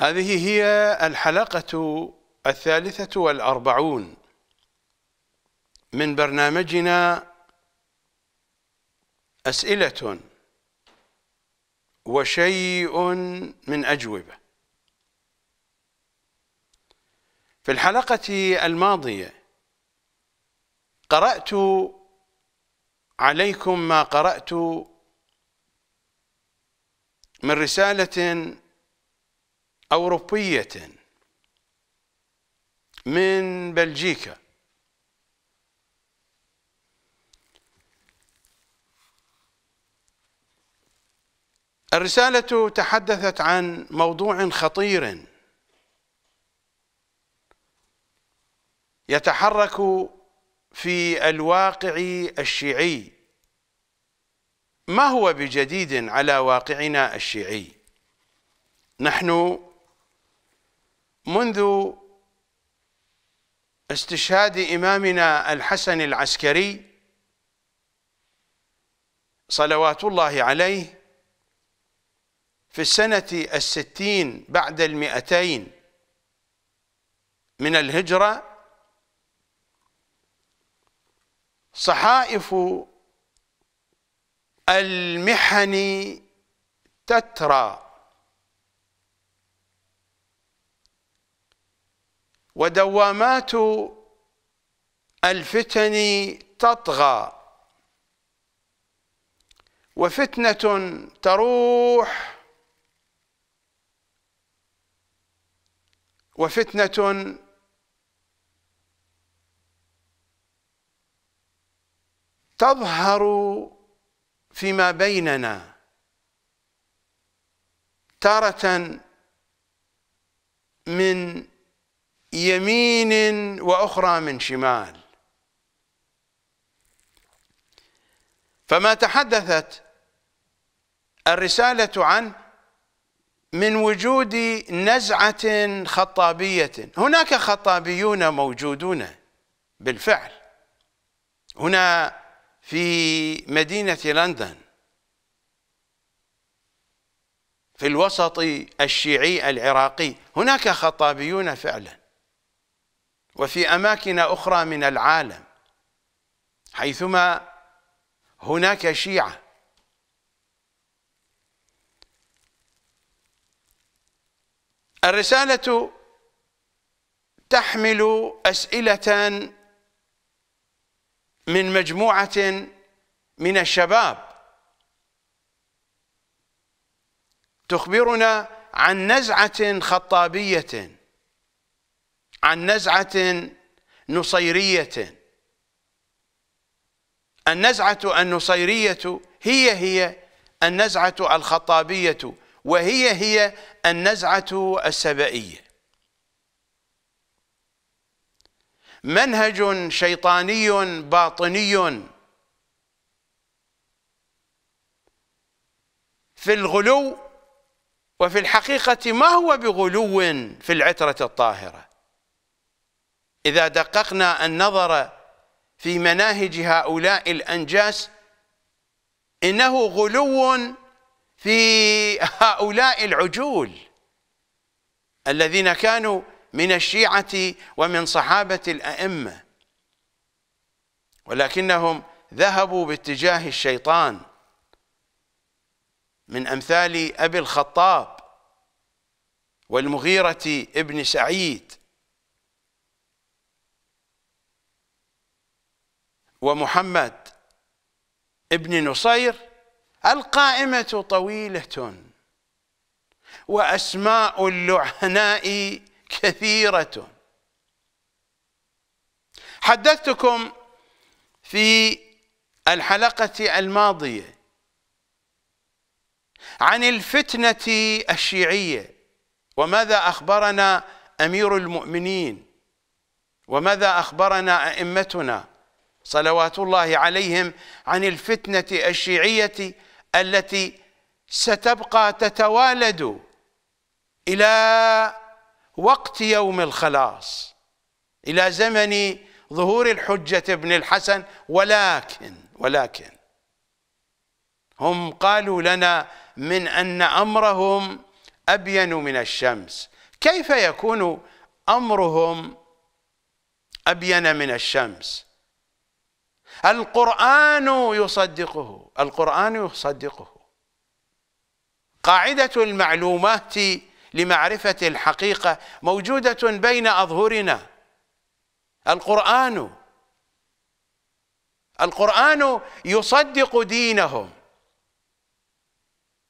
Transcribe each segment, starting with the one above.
هذه هي الحلقة الثالثة والأربعون من برنامجنا أسئلة وشيء من أجوبة في الحلقة الماضية قرأت عليكم ما قرأت من رسالة أوروبية من بلجيكا الرسالة تحدثت عن موضوع خطير يتحرك في الواقع الشيعي ما هو بجديد على واقعنا الشيعي نحن منذ استشهاد إمامنا الحسن العسكري صلوات الله عليه في السنة الستين بعد المئتين من الهجرة صحائف المحن تترى ودوامات الفتن تطغى وفتنة تروح وفتنة تظهر فيما بيننا تارة من يمين واخرى من شمال فما تحدثت الرساله عن من وجود نزعه خطابيه هناك خطابيون موجودون بالفعل هنا في مدينه لندن في الوسط الشيعي العراقي هناك خطابيون فعلا وفي أماكن أخرى من العالم حيثما هناك شيعة الرسالة تحمل أسئلة من مجموعة من الشباب تخبرنا عن نزعة خطابية عن نزعة نصيرية النزعة النصيرية هي هي النزعة الخطابية وهي هي النزعة السبئية منهج شيطاني باطني في الغلو وفي الحقيقة ما هو بغلو في العترة الطاهرة إذا دققنا النظر في مناهج هؤلاء الأنجاس إنه غلو في هؤلاء العجول الذين كانوا من الشيعة ومن صحابة الأئمة ولكنهم ذهبوا باتجاه الشيطان من أمثال أبي الخطاب والمغيرة ابن سعيد ومحمد ابن نصير القائمة طويلة وأسماء اللعناء كثيرة حدثتكم في الحلقة الماضية عن الفتنة الشيعية وماذا أخبرنا أمير المؤمنين وماذا أخبرنا أئمتنا صلوات الله عليهم عن الفتنة الشيعية التي ستبقى تتوالد إلى وقت يوم الخلاص إلى زمن ظهور الحجة ابن الحسن ولكن ولكن هم قالوا لنا من أن أمرهم أبين من الشمس كيف يكون أمرهم أبين من الشمس القرآن يصدقه القرآن يصدقه قاعدة المعلومات لمعرفة الحقيقة موجودة بين أظهرنا القرآن القرآن يصدق دينهم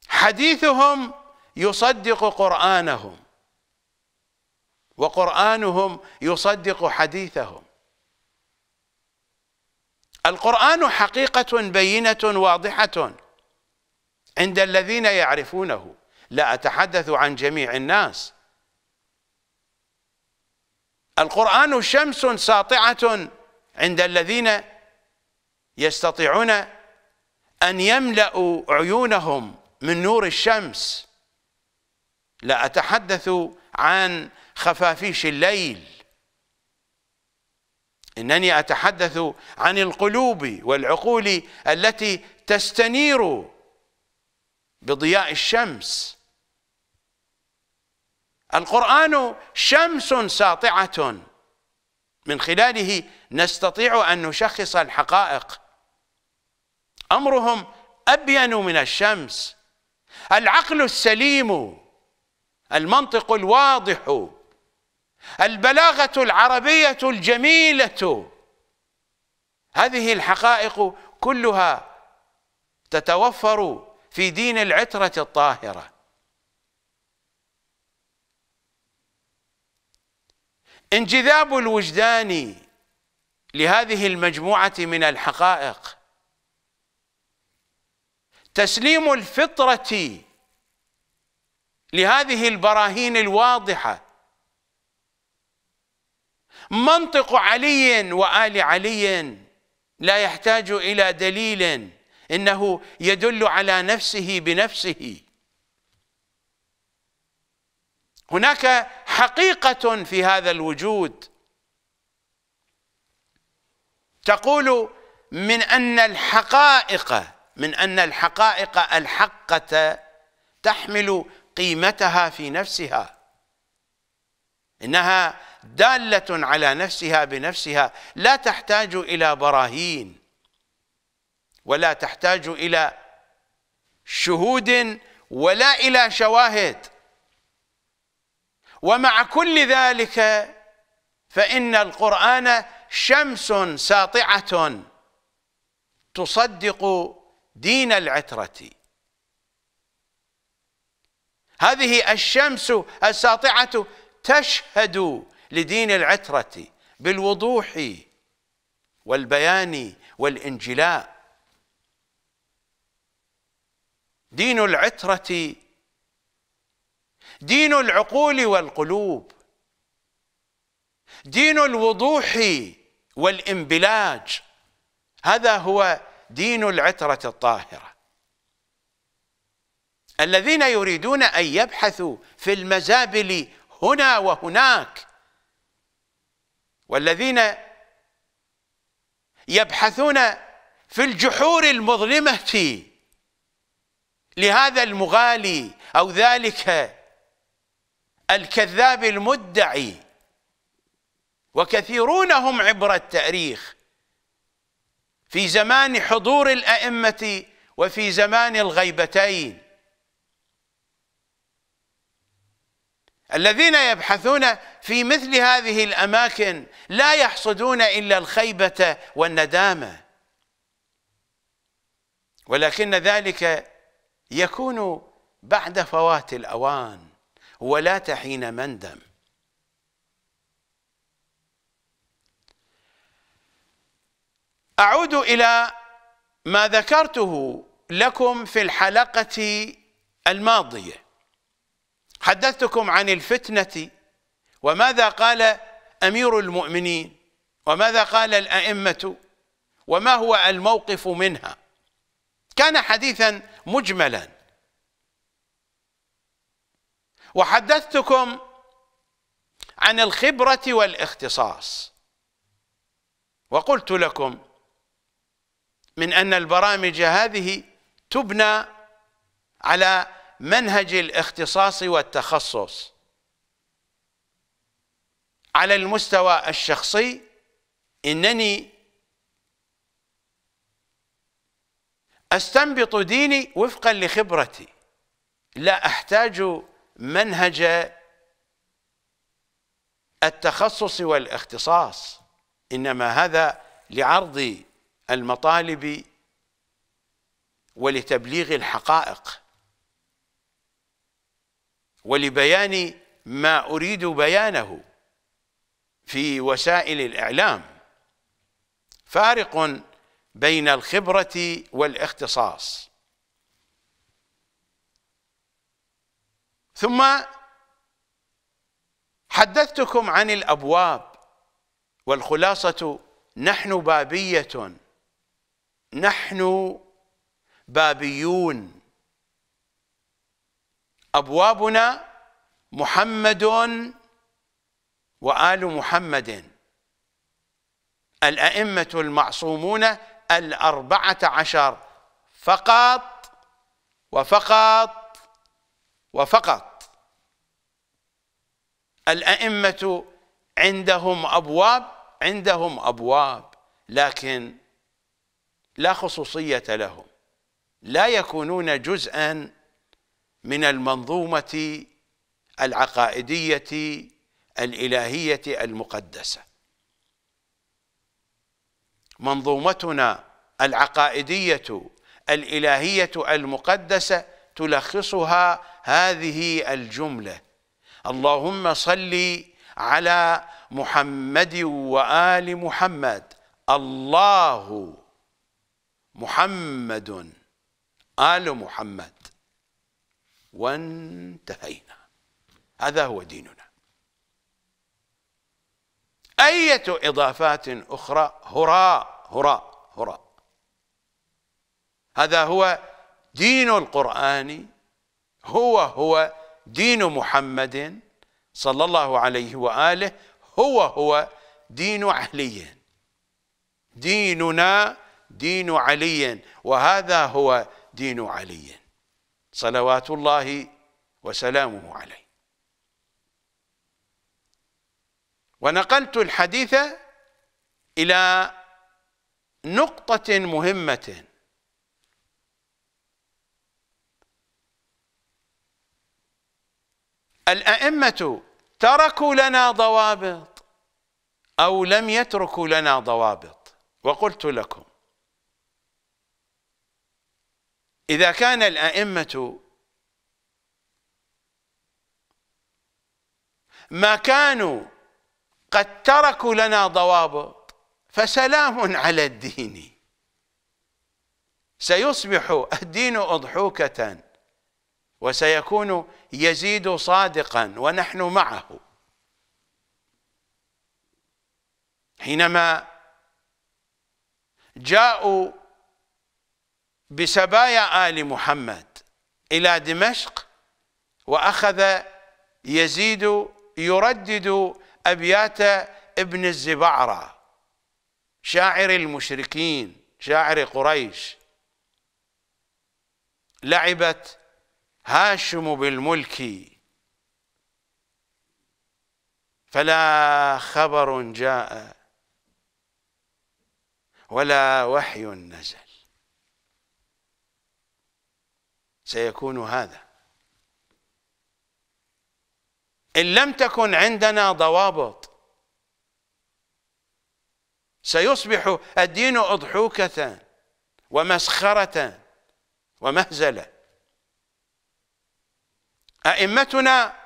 حديثهم يصدق قرآنهم وقرآنهم يصدق حديثهم القرآن حقيقة بينة واضحة عند الذين يعرفونه لا أتحدث عن جميع الناس القرآن شمس ساطعة عند الذين يستطيعون أن يملأوا عيونهم من نور الشمس لا أتحدث عن خفافيش الليل إنني أتحدث عن القلوب والعقول التي تستنير بضياء الشمس القرآن شمس ساطعة من خلاله نستطيع أن نشخص الحقائق أمرهم أبين من الشمس العقل السليم المنطق الواضح البلاغه العربيه الجميله هذه الحقائق كلها تتوفر في دين العتره الطاهره انجذاب الوجدان لهذه المجموعه من الحقائق تسليم الفطره لهذه البراهين الواضحه منطق علي وآل علي لا يحتاج إلى دليل إنه يدل على نفسه بنفسه هناك حقيقة في هذا الوجود تقول من أن الحقائق من أن الحقائق الحقة تحمل قيمتها في نفسها إنها دالة على نفسها بنفسها لا تحتاج إلى براهين ولا تحتاج إلى شهود ولا إلى شواهد ومع كل ذلك فإن القرآن شمس ساطعة تصدق دين العترة هذه الشمس الساطعة تشهد لدين العترة بالوضوح والبيان والانجلاء دين العترة دين العقول والقلوب دين الوضوح والانبلاج هذا هو دين العترة الطاهرة الذين يريدون أن يبحثوا في المزابل هنا وهناك والذين يبحثون في الجحور المظلمة لهذا المغالي أو ذلك الكذاب المدعي وكثيرون هم عبر التاريخ في زمان حضور الأئمة وفي زمان الغيبتين الذين يبحثون في مثل هذه الاماكن لا يحصدون الا الخيبه والندامه ولكن ذلك يكون بعد فوات الاوان ولا تحين مندم اعود الى ما ذكرته لكم في الحلقه الماضيه حدثتكم عن الفتنة وماذا قال أمير المؤمنين وماذا قال الأئمة وما هو الموقف منها كان حديثا مجملا وحدثتكم عن الخبرة والاختصاص وقلت لكم من أن البرامج هذه تبنى على منهج الاختصاص والتخصص على المستوى الشخصي انني استنبط ديني وفقا لخبرتي لا احتاج منهج التخصص والاختصاص انما هذا لعرض المطالب ولتبليغ الحقائق ولبيان ما أريد بيانه في وسائل الإعلام فارق بين الخبرة والاختصاص ثم حدثتكم عن الأبواب والخلاصة نحن بابية نحن بابيون أبوابنا محمد وآل محمد الأئمة المعصومون الأربعة عشر فقط وفقط وفقط الأئمة عندهم أبواب عندهم أبواب لكن لا خصوصية لهم لا يكونون جزءاً من المنظومة العقائدية الإلهية المقدسة منظومتنا العقائدية الإلهية المقدسة تلخصها هذه الجملة اللهم صل على محمد وآل محمد الله محمد آل محمد وانتهينا هذا هو ديننا أية إضافات أخرى هراء هراء هراء هذا هو دين القرآن هو هو دين محمد صلى الله عليه وآله هو هو دين علي ديننا دين علي وهذا هو دين علي صلوات الله وسلامه عليه ونقلت الحديث إلى نقطة مهمة الأئمة تركوا لنا ضوابط أو لم يتركوا لنا ضوابط وقلت لكم إذا كان الأئمة ما كانوا قد تركوا لنا ضوابط فسلام على الدين سيصبح الدين أضحوكة وسيكون يزيد صادقا ونحن معه حينما جاءوا بسبايا آل محمد إلى دمشق وأخذ يزيد يردد أبيات ابن الزبعرة شاعر المشركين شاعر قريش لعبت هاشم بالملك فلا خبر جاء ولا وحي نزل سيكون هذا إن لم تكن عندنا ضوابط سيصبح الدين أضحوكة ومسخرة ومهزلة أئمتنا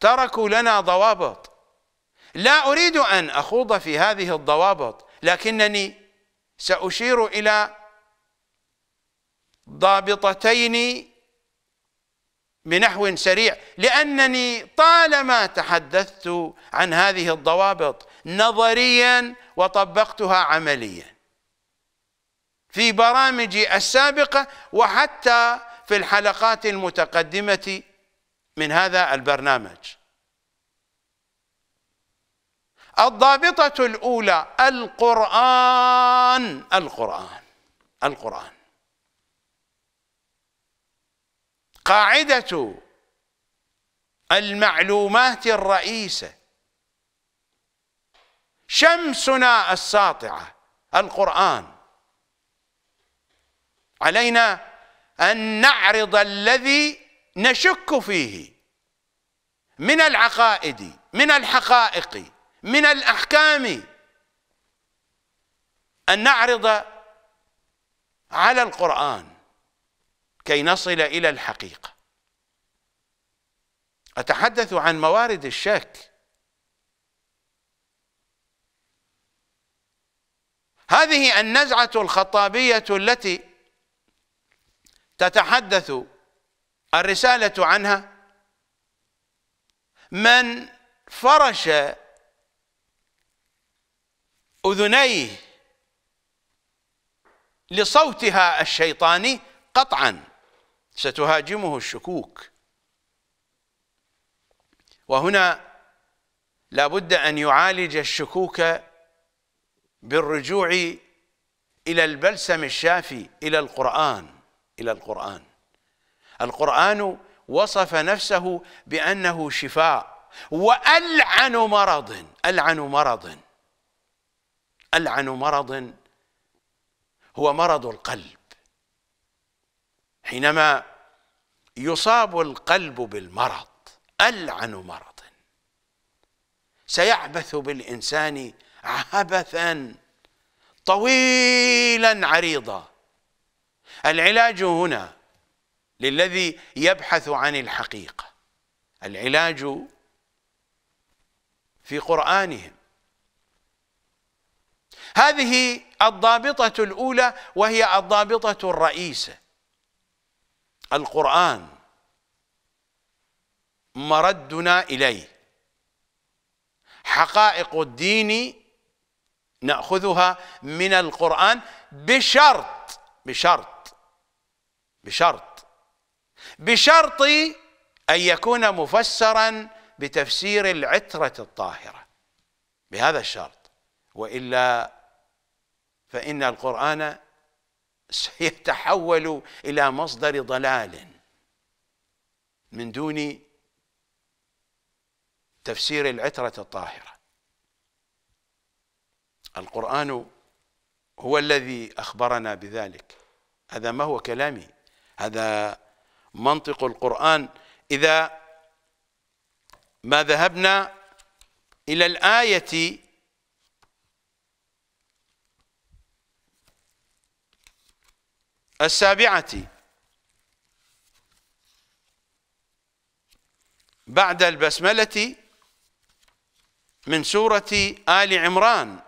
تركوا لنا ضوابط لا أريد أن أخوض في هذه الضوابط لكنني سأشير إلى ضابطتين بنحو سريع لأنني طالما تحدثت عن هذه الضوابط نظريا وطبقتها عمليا في برامجي السابقة وحتى في الحلقات المتقدمة من هذا البرنامج الضابطة الأولى القرآن القرآن القرآن قاعدة المعلومات الرئيسة شمسنا الساطعة القرآن علينا أن نعرض الذي نشك فيه من العقائد من الحقائق من الأحكام أن نعرض على القرآن كي نصل إلى الحقيقة أتحدث عن موارد الشك هذه النزعة الخطابية التي تتحدث الرسالة عنها من فرش أذنيه لصوتها الشيطاني قطعا ستهاجمه الشكوك وهنا لابد ان يعالج الشكوك بالرجوع الى البلسم الشافي الى القران الى القران القران وصف نفسه بانه شفاء والعن مرض العن مرض العن مرض هو مرض القلب حينما يصاب القلب بالمرض ألعن مرض سيعبث بالإنسان عبثا طويلا عريضا العلاج هنا للذي يبحث عن الحقيقة العلاج في قرآنهم هذه الضابطة الأولى وهي الضابطة الرئيسة القرآن مردنا إليه حقائق الدين نأخذها من القرآن بشرط بشرط بشرط بشرط أن يكون مفسرا بتفسير العترة الطاهرة بهذا الشرط وإلا فإن القرآن سيتحول إلى مصدر ضلال من دون تفسير العترة الطاهرة القرآن هو الذي أخبرنا بذلك هذا ما هو كلامي هذا منطق القرآن إذا ما ذهبنا إلى الآية السابعة بعد البسملة من سورة آل عمران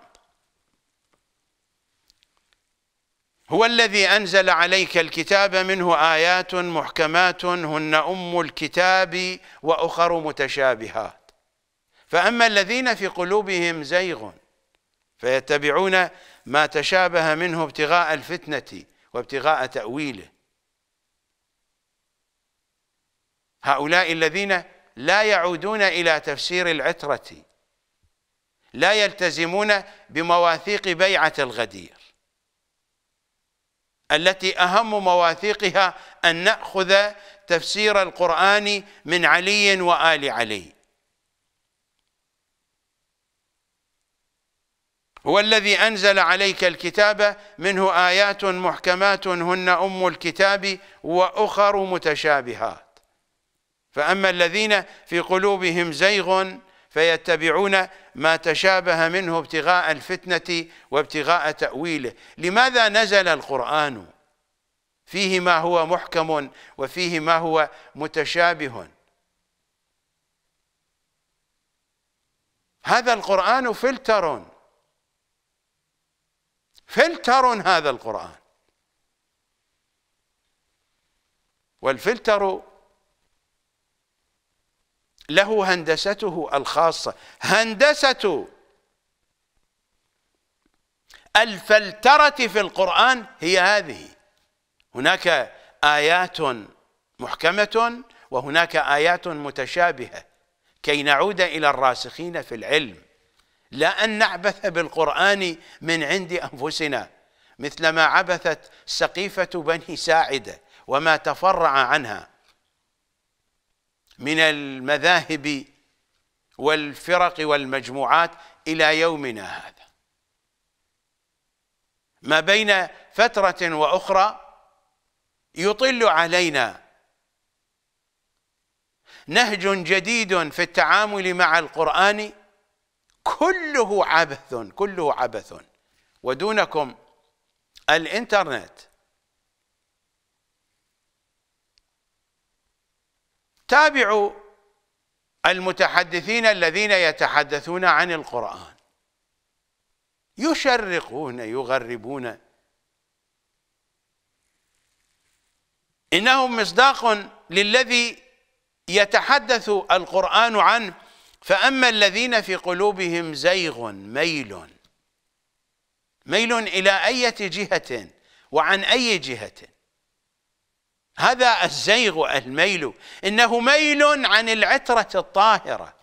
هو الذي أنزل عليك الكتاب منه آيات محكمات هن أم الكتاب وأخر متشابهات فأما الذين في قلوبهم زيغ فيتبعون ما تشابه منه ابتغاء الفتنة وابتغاء تأويله هؤلاء الذين لا يعودون إلى تفسير العترة لا يلتزمون بمواثيق بيعة الغدير التي أهم مواثيقها أن نأخذ تفسير القرآن من علي وآل علي هو الذي أنزل عليك الكتاب منه آيات محكمات هن أم الكتاب وأخر متشابهات فأما الذين في قلوبهم زيغ فيتبعون ما تشابه منه ابتغاء الفتنة وابتغاء تأويله لماذا نزل القرآن فيه ما هو محكم وفيه ما هو متشابه هذا القرآن فلتر فلتر هذا القرآن والفلتر له هندسته الخاصة هندسة الفلترة في القرآن هي هذه هناك آيات محكمة وهناك آيات متشابهة كي نعود إلى الراسخين في العلم لا أن نعبث بالقرآن من عند أنفسنا مثلما عبثت سقيفة بني ساعدة وما تفرع عنها من المذاهب والفرق والمجموعات إلى يومنا هذا ما بين فترة وأخرى يطل علينا نهج جديد في التعامل مع القرآن كله عبث كله عبث ودونكم الانترنت تابعوا المتحدثين الذين يتحدثون عن القرآن يشرقون يغربون إنهم مصداق للذي يتحدث القرآن عنه فأما الذين في قلوبهم زيغ ميل ميل إلى أية جهة وعن أي جهة هذا الزيغ الميل إنه ميل عن العترة الطاهرة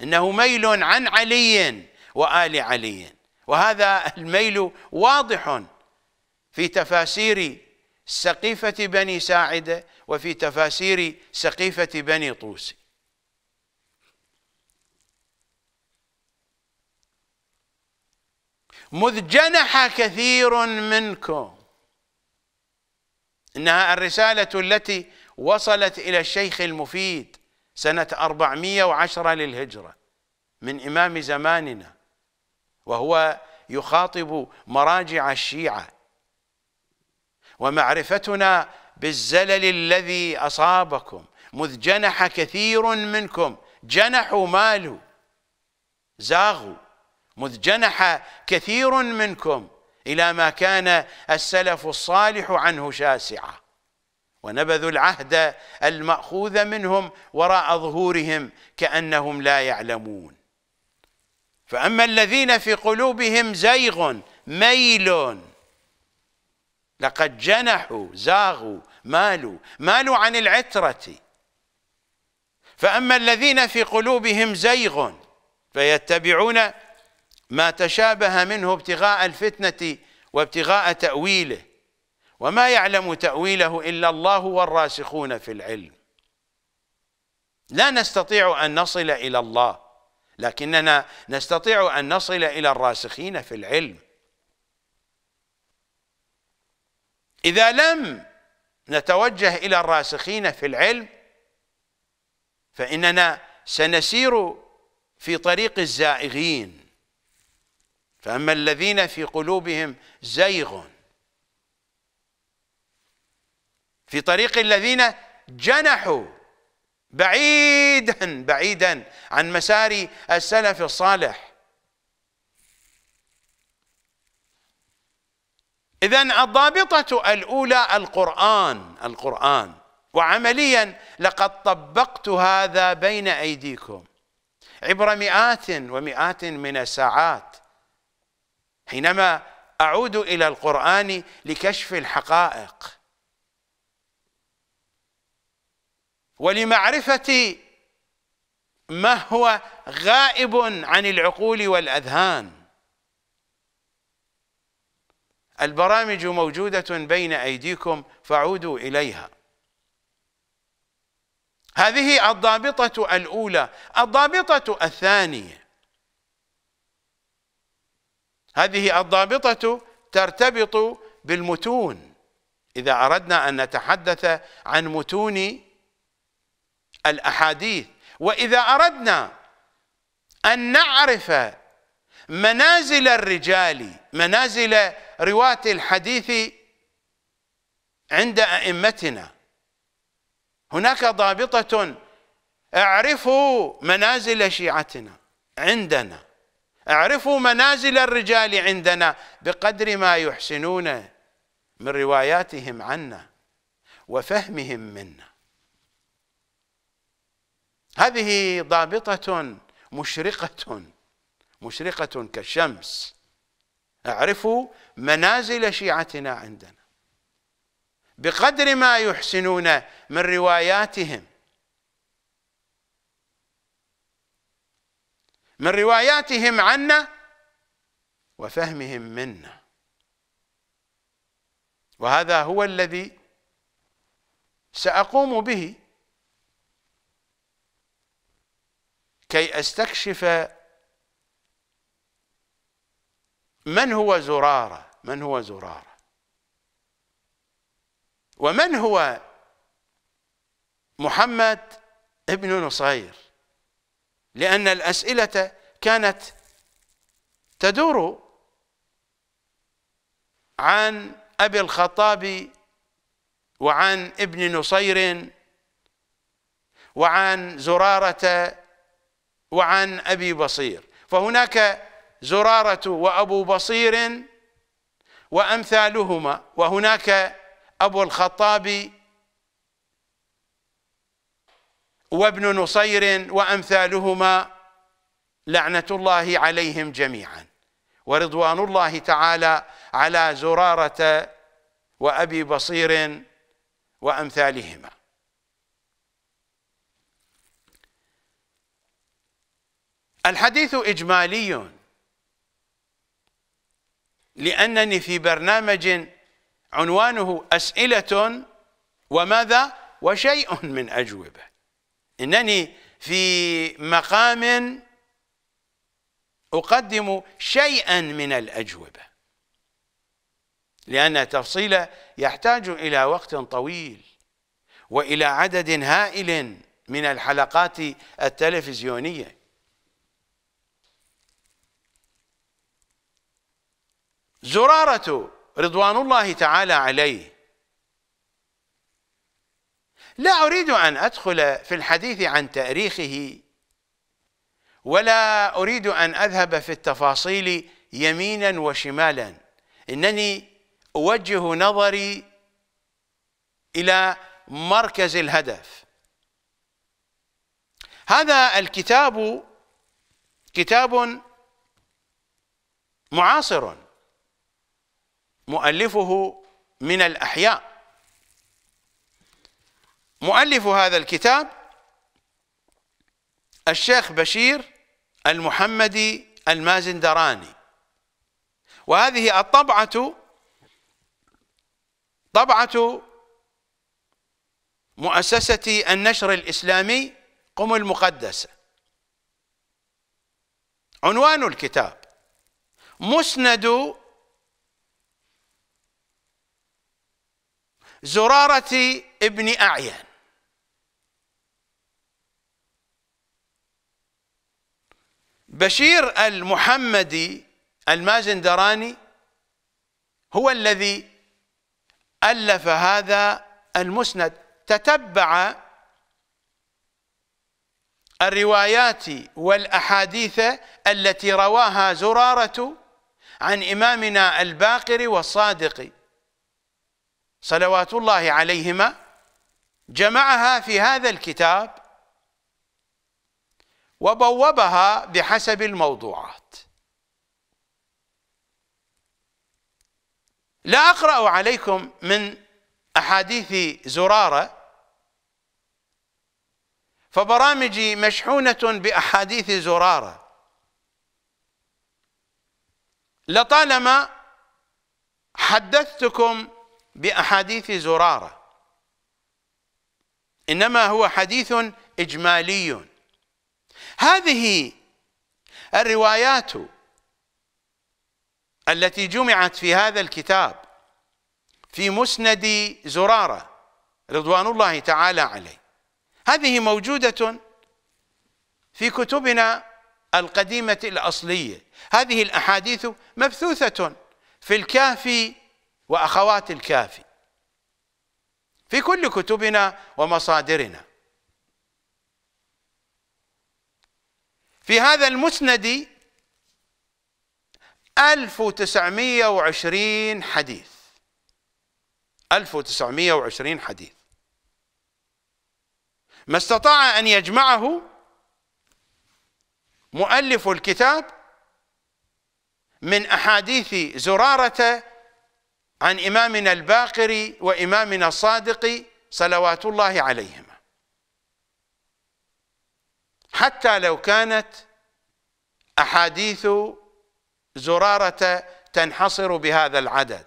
إنه ميل عن علي وآل علي وهذا الميل واضح في تفاسير سقيفة بني ساعدة وفي تفاسير سقيفة بني طوسي مذ جنح كثير منكم إنها الرسالة التي وصلت إلى الشيخ المفيد سنة 410 للهجرة من إمام زماننا وهو يخاطب مراجع الشيعة ومعرفتنا بالزلل الذي أصابكم مذ جنح كثير منكم جنحوا مالوا زاغوا مذ جنح كثير منكم إلى ما كان السلف الصالح عنه شاسعا ونبذوا العهد المأخوذ منهم وراء ظهورهم كأنهم لا يعلمون فأما الذين في قلوبهم زيغ ميل لقد جنحوا زاغوا مالوا مالوا عن العترة فأما الذين في قلوبهم زيغ فيتبعون ما تشابه منه ابتغاء الفتنة وابتغاء تأويله وما يعلم تأويله إلا الله والراسخون في العلم لا نستطيع أن نصل إلى الله لكننا نستطيع أن نصل إلى الراسخين في العلم إذا لم نتوجه إلى الراسخين في العلم فإننا سنسير في طريق الزائغين فأما الذين في قلوبهم زيغ في طريق الذين جنحوا بعيدا بعيدا عن مسار السلف الصالح إذا الضابطة الأولى القرآن القرآن وعمليا لقد طبقت هذا بين أيديكم عبر مئات ومئات من الساعات حينما اعود الى القران لكشف الحقائق ولمعرفه ما هو غائب عن العقول والاذهان البرامج موجوده بين ايديكم فعودوا اليها هذه الضابطه الاولى الضابطه الثانيه هذه الضابطة ترتبط بالمتون إذا أردنا أن نتحدث عن متون الأحاديث وإذا أردنا أن نعرف منازل الرجال منازل رواة الحديث عند أئمتنا هناك ضابطة اعرفوا منازل شيعتنا عندنا اعرفوا منازل الرجال عندنا بقدر ما يحسنون من رواياتهم عنا وفهمهم منا هذه ضابطة مشرقة مشرقة كالشمس اعرفوا منازل شيعتنا عندنا بقدر ما يحسنون من رواياتهم من رواياتهم عنا وفهمهم منا وهذا هو الذي سأقوم به كي استكشف من هو زرارة من هو زرارة ومن هو محمد ابن نصير لأن الأسئلة كانت تدور عن أبي الخطاب وعن ابن نصير وعن زرارة وعن أبي بصير فهناك زرارة وأبو بصير وأمثالهما وهناك أبو الخطاب وابن نصير وأمثالهما لعنة الله عليهم جميعا ورضوان الله تعالى على زرارة وأبي بصير وأمثالهما الحديث إجمالي لأنني في برنامج عنوانه أسئلة وماذا وشيء من أجوبة إنني في مقام أقدم شيئا من الأجوبة لأن التفصيل يحتاج إلى وقت طويل وإلى عدد هائل من الحلقات التلفزيونية زرارة رضوان الله تعالى عليه لا أريد أن أدخل في الحديث عن تأريخه ولا أريد أن أذهب في التفاصيل يمينا وشمالا إنني أوجه نظري إلى مركز الهدف هذا الكتاب كتاب معاصر مؤلفه من الأحياء مؤلف هذا الكتاب الشيخ بشير المحمدي المازندراني وهذه الطبعة طبعة مؤسسة النشر الإسلامي قم المقدسة عنوان الكتاب مسند زرارة ابن أعين بشير المحمدي المازندراني هو الذي ألف هذا المسند تتبع الروايات والأحاديث التي رواها زرارة عن إمامنا الباقر والصادق صلوات الله عليهما جمعها في هذا الكتاب وبوبها بحسب الموضوعات لا أقرأ عليكم من أحاديث زرارة فبرامجي مشحونة بأحاديث زرارة لطالما حدثتكم بأحاديث زرارة إنما هو حديث إجمالي هذه الروايات التي جمعت في هذا الكتاب في مسند زراره رضوان الله تعالى عليه هذه موجوده في كتبنا القديمه الاصليه هذه الاحاديث مبثوثه في الكافي واخوات الكافي في كل كتبنا ومصادرنا في هذا المسند 1920 حديث 1920 حديث ما استطاع أن يجمعه مؤلف الكتاب من أحاديث زرارة عن إمامنا الباقر وإمامنا الصادق صلوات الله عليهما حتى لو كانت أحاديث زرارة تنحصر بهذا العدد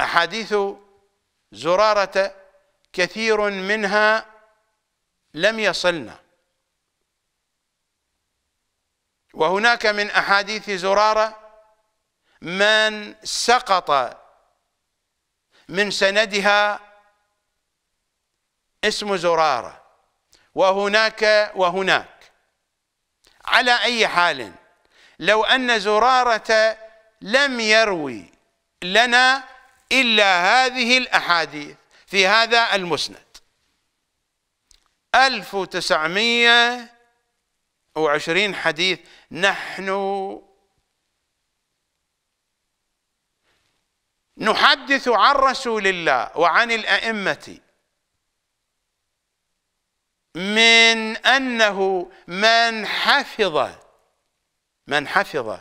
أحاديث زرارة كثير منها لم يصلنا وهناك من أحاديث زرارة من سقط من سندها اسم زراره وهناك وهناك على أي حال لو أن زرارة لم يروي لنا إلا هذه الأحاديث في هذا المسند 1920 حديث نحن نحدث عن رسول الله وعن الأئمة من أنه من حفظ من حفظ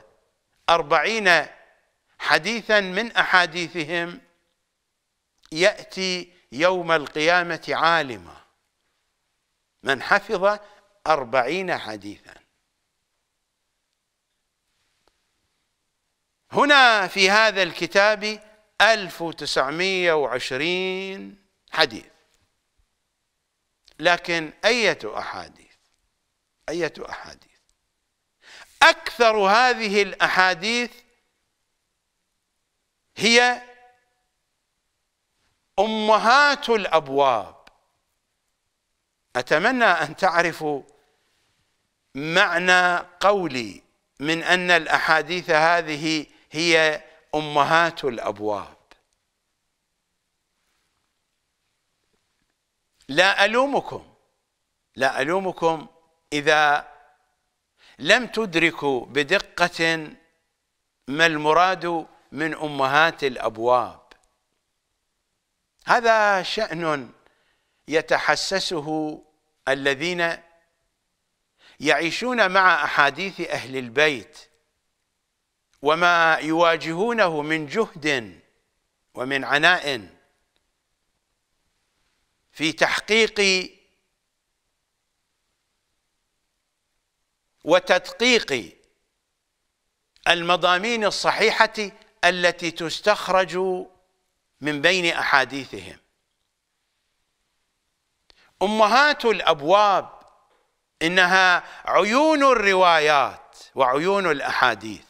أربعين حديثا من أحاديثهم يأتي يوم القيامة عالما من حفظ أربعين حديثا هنا في هذا الكتاب 1920 حديث لكن أية أحاديث أية أحاديث أكثر هذه الأحاديث هي أمهات الأبواب أتمنى أن تعرفوا معنى قولي من أن الأحاديث هذه هي أمهات الأبواب لا ألومكم لا ألومكم إذا لم تدركوا بدقة ما المراد من أمهات الأبواب هذا شأن يتحسسه الذين يعيشون مع أحاديث أهل البيت وما يواجهونه من جهد ومن عناء في تحقيق وتدقيق المضامين الصحيحة التي تستخرج من بين أحاديثهم أمهات الأبواب إنها عيون الروايات وعيون الأحاديث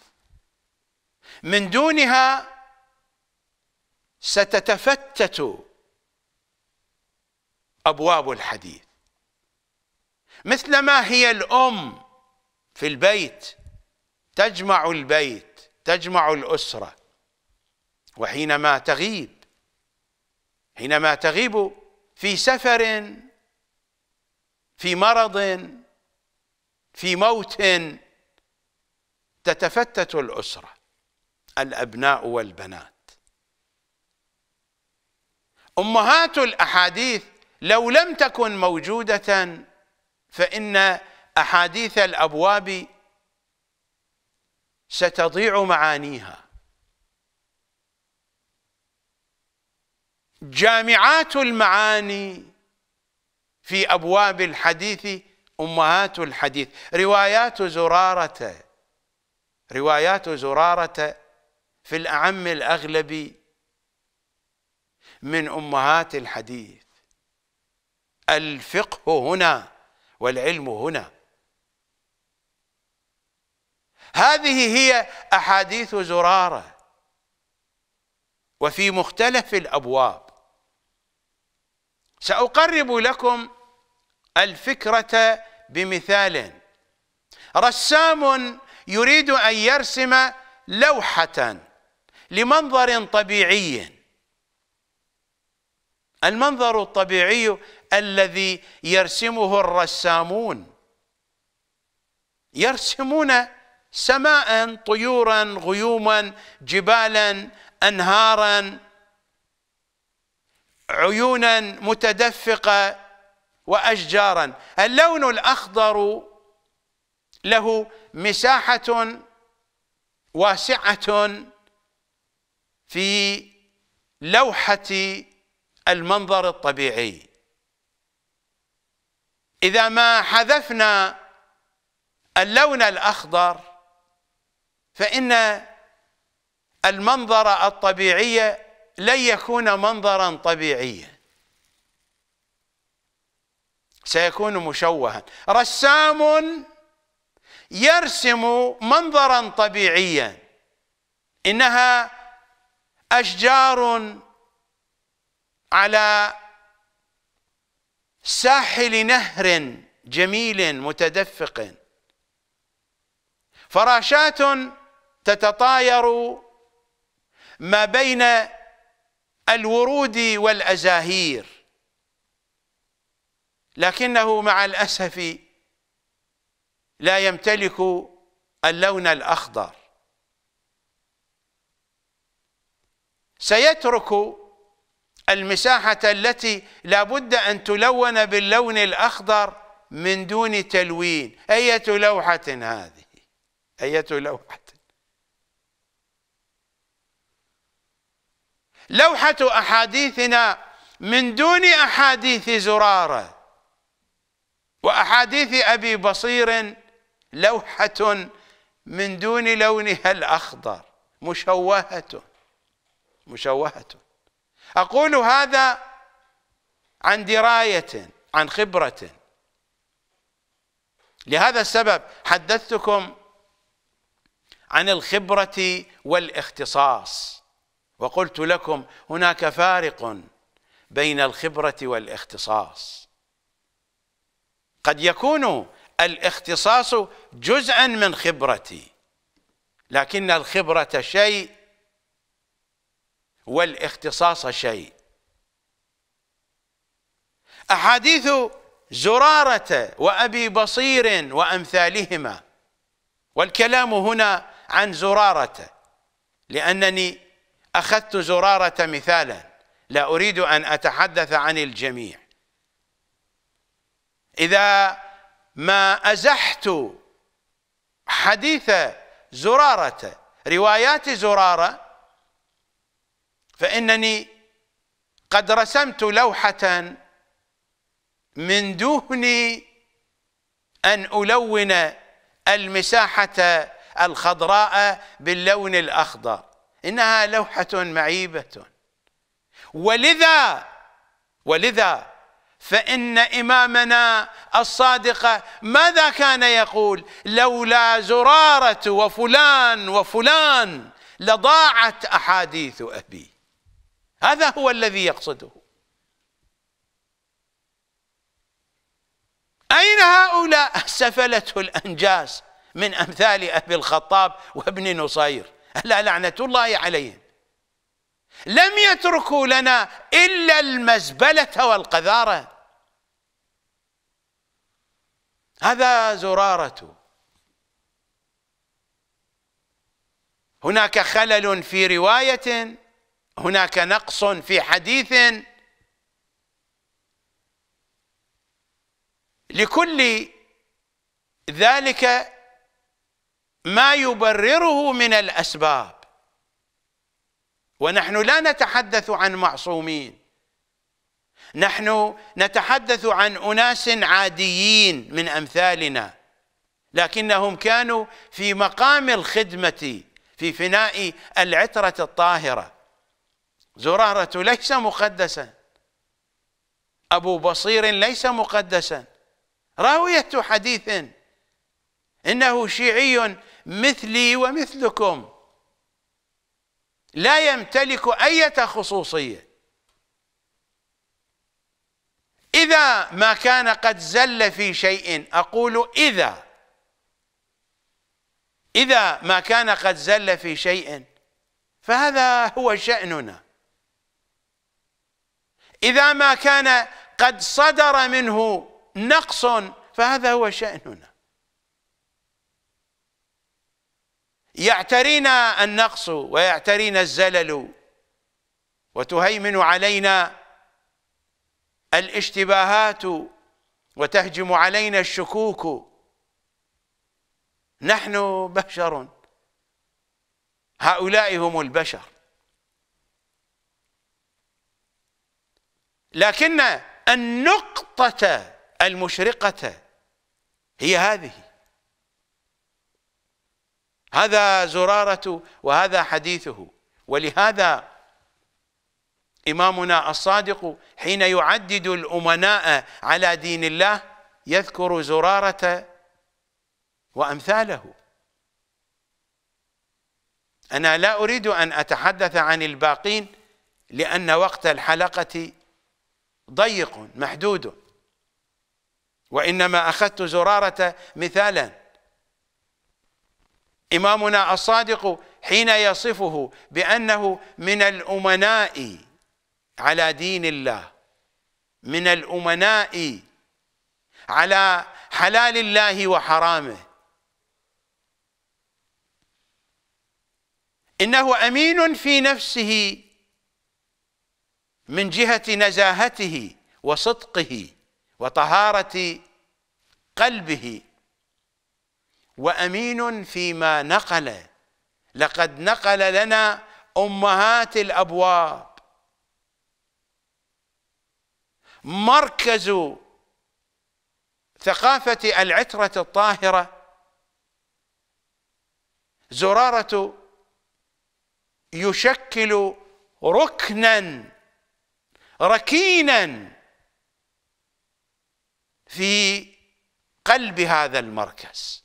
من دونها ستتفتت أبواب الحديث مثلما هي الأم في البيت تجمع البيت تجمع الأسرة وحينما تغيب حينما تغيب في سفر في مرض في موت تتفتت الأسرة الأبناء والبنات أمهات الأحاديث لو لم تكن موجودة فإن أحاديث الأبواب ستضيع معانيها جامعات المعاني في أبواب الحديث أمهات الحديث روايات زرارة روايات زرارة في الأعم الأغلب من أمهات الحديث الفقه هنا والعلم هنا هذه هي أحاديث زرارة وفي مختلف الأبواب سأقرب لكم الفكرة بمثال رسام يريد أن يرسم لوحة لمنظر طبيعي المنظر الطبيعي الذي يرسمه الرسامون يرسمون سماء طيورا غيوما جبالا انهارا عيونا متدفقه واشجارا اللون الاخضر له مساحه واسعه في لوحه المنظر الطبيعي إذا ما حذفنا اللون الأخضر فإن المنظر الطبيعي لن يكون منظرا طبيعيا سيكون مشوها رسام يرسم منظرا طبيعيا انها اشجار على ساحل نهر جميل متدفق فراشات تتطاير ما بين الورود والازاهير لكنه مع الاسف لا يمتلك اللون الاخضر سيترك المساحة التي لا بد أن تلون باللون الأخضر من دون تلوين أية لوحة هذه أية لوحة لوحة أحاديثنا من دون أحاديث زرارة وأحاديث أبي بصير لوحة من دون لونها الأخضر مشوهة مشوهة أقول هذا عن دراية عن خبرة لهذا السبب حدثتكم عن الخبرة والاختصاص وقلت لكم هناك فارق بين الخبرة والاختصاص قد يكون الاختصاص جزءا من خبرتي لكن الخبرة شيء والاختصاص شيء أحاديث زرارة وأبي بصير وأمثالهما والكلام هنا عن زرارة لأنني أخذت زرارة مثالا لا أريد أن أتحدث عن الجميع إذا ما أزحت حديث زرارة روايات زرارة فإنني قد رسمت لوحة من دون أن ألون المساحة الخضراء باللون الأخضر إنها لوحة معيبة ولذا ولذا فإن إمامنا الصادق ماذا كان يقول لولا زرارة وفلان وفلان لضاعت أحاديث أبي هذا هو الذي يقصده أين هؤلاء السفلة الأنجاس من أمثال أبي الخطاب وابن نصير ألا لعنة الله عليهم لم يتركوا لنا إلا المزبلة والقذارة هذا زرارة هناك خلل في رواية هناك نقص في حديث لكل ذلك ما يبرره من الأسباب ونحن لا نتحدث عن معصومين نحن نتحدث عن أناس عاديين من أمثالنا لكنهم كانوا في مقام الخدمة في فناء العترة الطاهرة زرارة ليس مقدسا أبو بصير ليس مقدسا راوية حديث إنه شيعي مثلي ومثلكم لا يمتلك أية خصوصية إذا ما كان قد زل في شيء أقول إذا إذا ما كان قد زل في شيء فهذا هو شأننا إذا ما كان قد صدر منه نقص فهذا هو شأننا يعترينا النقص ويعترينا الزلل وتهيمن علينا الاشتباهات وتهجم علينا الشكوك نحن بشر هؤلاء هم البشر لكن النقطة المشرقة هي هذه هذا زرارة وهذا حديثه ولهذا إمامنا الصادق حين يعدد الأمناء على دين الله يذكر زرارة وأمثاله أنا لا أريد أن أتحدث عن الباقين لأن وقت الحلقة ضيق محدود وإنما أخذت زرارة مثالا إمامنا الصادق حين يصفه بأنه من الأمناء على دين الله من الأمناء على حلال الله وحرامه إنه أمين في نفسه من جهة نزاهته وصدقه وطهارة قلبه وأمين فيما نقل لقد نقل لنا أمهات الأبواب مركز ثقافة العترة الطاهرة زرارة يشكل ركنا ركينا في قلب هذا المركز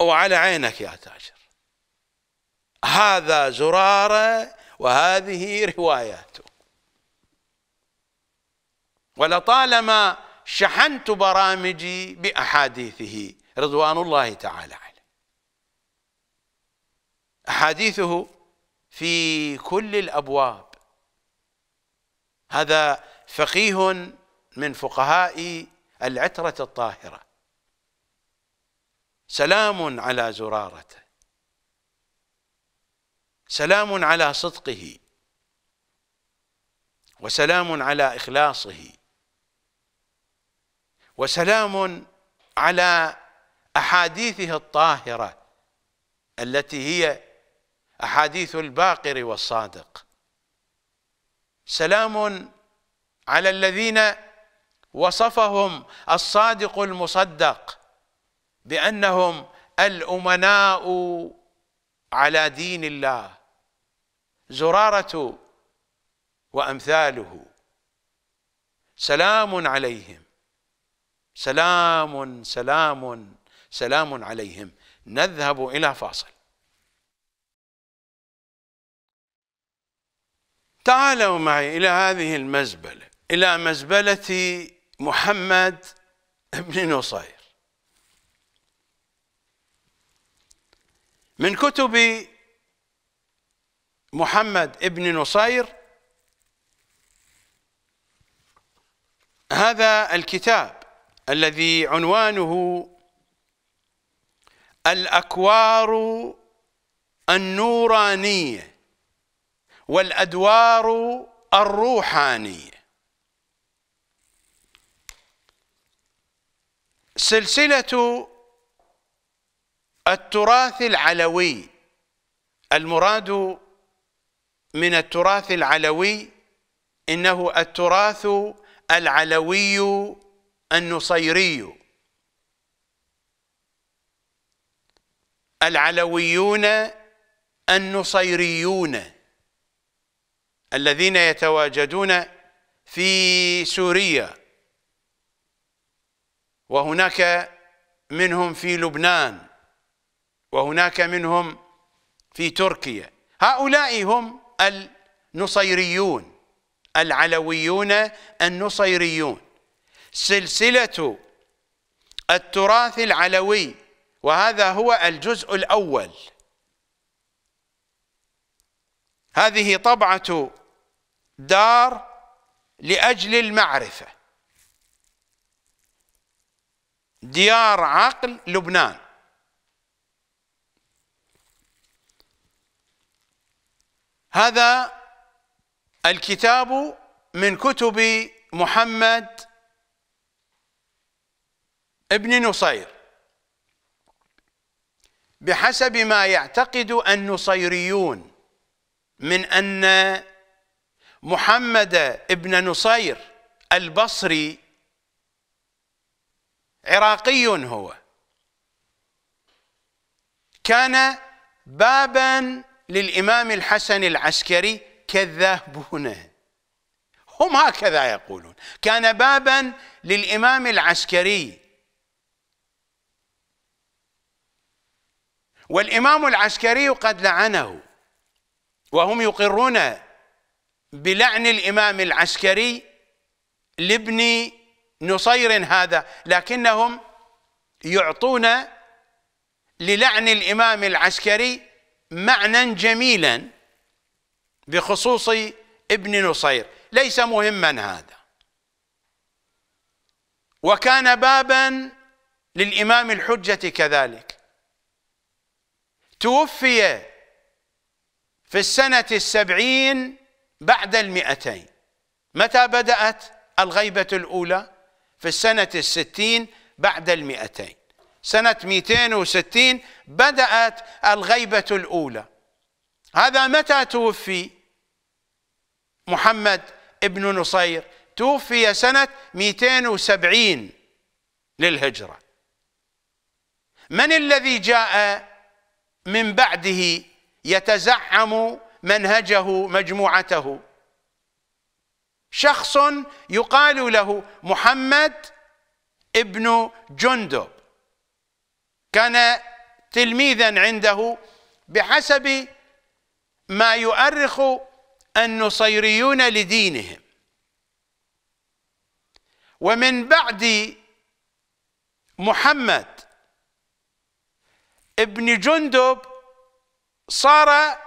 وعلى عينك يا تاجر هذا زرارة وهذه رواياته ولطالما شحنت برامجي بأحاديثه رضوان الله تعالى عنه أحاديثه في كل الأبواب هذا فقيه من فقهاء العترة الطاهرة سلام على زرارته سلام على صدقه وسلام على إخلاصه وسلام على أحاديثه الطاهرة التي هي أحاديث الباقر والصادق سلام على الذين وصفهم الصادق المصدق بأنهم الأمناء على دين الله زرارة وأمثاله سلام عليهم سلام سلام سلام عليهم نذهب إلى فاصل تعالوا معي إلى هذه المزبلة إلى مزبلة محمد بن نصير من كتب محمد بن نصير هذا الكتاب الذي عنوانه الأكوار النورانية والأدوار الروحانية سلسلة التراث العلوي المراد من التراث العلوي إنه التراث العلوي النصيري العلويون النصيريون الذين يتواجدون في سوريا وهناك منهم في لبنان وهناك منهم في تركيا هؤلاء هم النصيريون العلويون النصيريون سلسلة التراث العلوي وهذا هو الجزء الأول هذه طبعة دار لأجل المعرفة ديار عقل لبنان هذا الكتاب من كتب محمد ابن نصير بحسب ما يعتقد النصيريون من أن محمد بن نصير البصري عراقي هو كان بابا للإمام الحسن العسكري كذابون هم هكذا يقولون كان بابا للإمام العسكري والإمام العسكري قد لعنه وهم يقرون بلعن الإمام العسكري لابن نصير هذا لكنهم يعطون للعن الإمام العسكري معنى جميلا بخصوص ابن نصير ليس مهما هذا وكان بابا للإمام الحجة كذلك توفي في السنة السبعين بعد المئتين متى بدأت الغيبة الأولى في السنة الستين بعد المئتين سنة 260 بدأت الغيبة الأولى هذا متى توفي محمد ابن نصير توفي سنة 270 للهجرة من الذي جاء من بعده يتزعم منهجه مجموعته شخص يقال له محمد ابن جندب كان تلميذا عنده بحسب ما يؤرخ النصيريون لدينهم ومن بعد محمد ابن جندب صار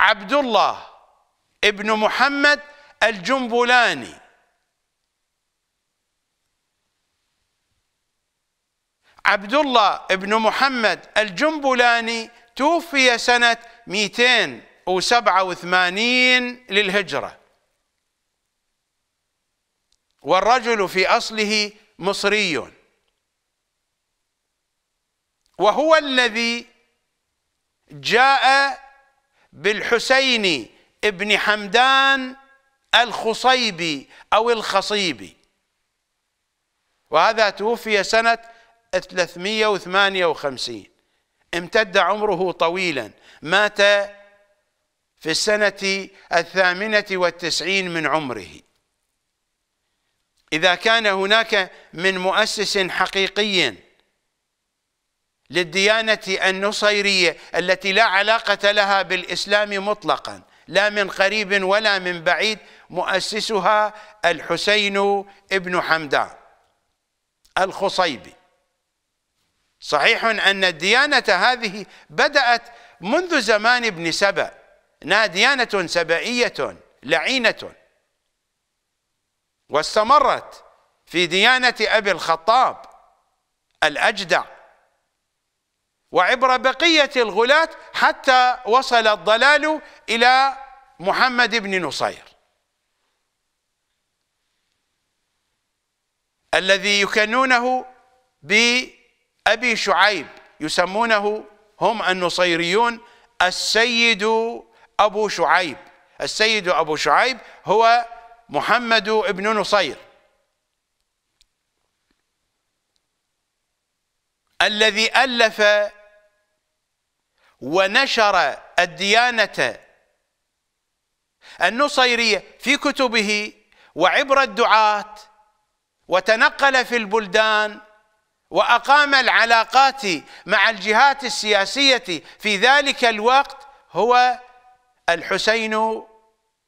عبد الله ابن محمد الجنبلاني عبد الله بن محمد الجنبلاني توفي سنة 287 للهجرة والرجل في أصله مصري وهو الذي جاء بالحسين ابن حمدان الخصيبي أو الخصيبي وهذا توفي سنة 358 امتد عمره طويلا مات في السنة الثامنة والتسعين من عمره إذا كان هناك من مؤسس حقيقي للديانة النصيرية التي لا علاقة لها بالإسلام مطلقا لا من قريب ولا من بعيد مؤسسها الحسين ابن حمدان الخصيبي صحيح أن الديانة هذه بدأت منذ زمان ابن سبأ انها ديانه سبائيه لعينه واستمرت في ديانه ابي الخطاب الاجدع وعبر بقية الغلاة حتى وصل الضلال إلى محمد بن نصير الذي يكنونه بأبي شعيب يسمونه هم النصيريون السيد أبو شعيب السيد أبو شعيب هو محمد بن نصير الذي ألف ونشر الديانة النصيرية في كتبه وعبر الدعاة وتنقل في البلدان وأقام العلاقات مع الجهات السياسية في ذلك الوقت هو الحسين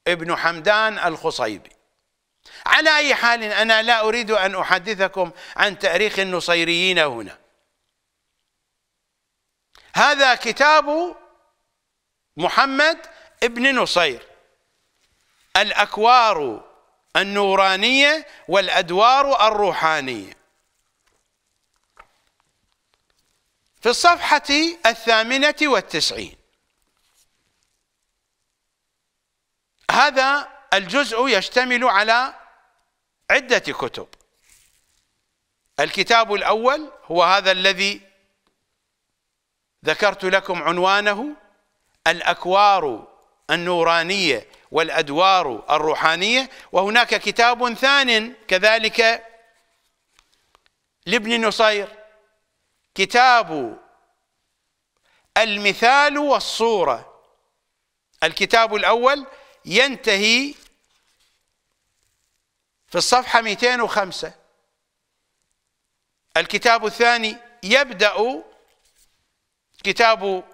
ابن حمدان الخصيبي على أي حال أنا لا أريد أن أحدثكم عن تاريخ النصيريين هنا هذا كتاب محمد ابن نصير الأكوار النورانية والأدوار الروحانية في الصفحة الثامنة والتسعين هذا الجزء يشتمل على عدة كتب الكتاب الأول هو هذا الذي ذكرت لكم عنوانه الأكوار النورانية والأدوار الروحانية وهناك كتاب ثان كذلك لابن نصير كتاب المثال والصورة الكتاب الأول ينتهي في الصفحة 205 الكتاب الثاني يبدأ كتاب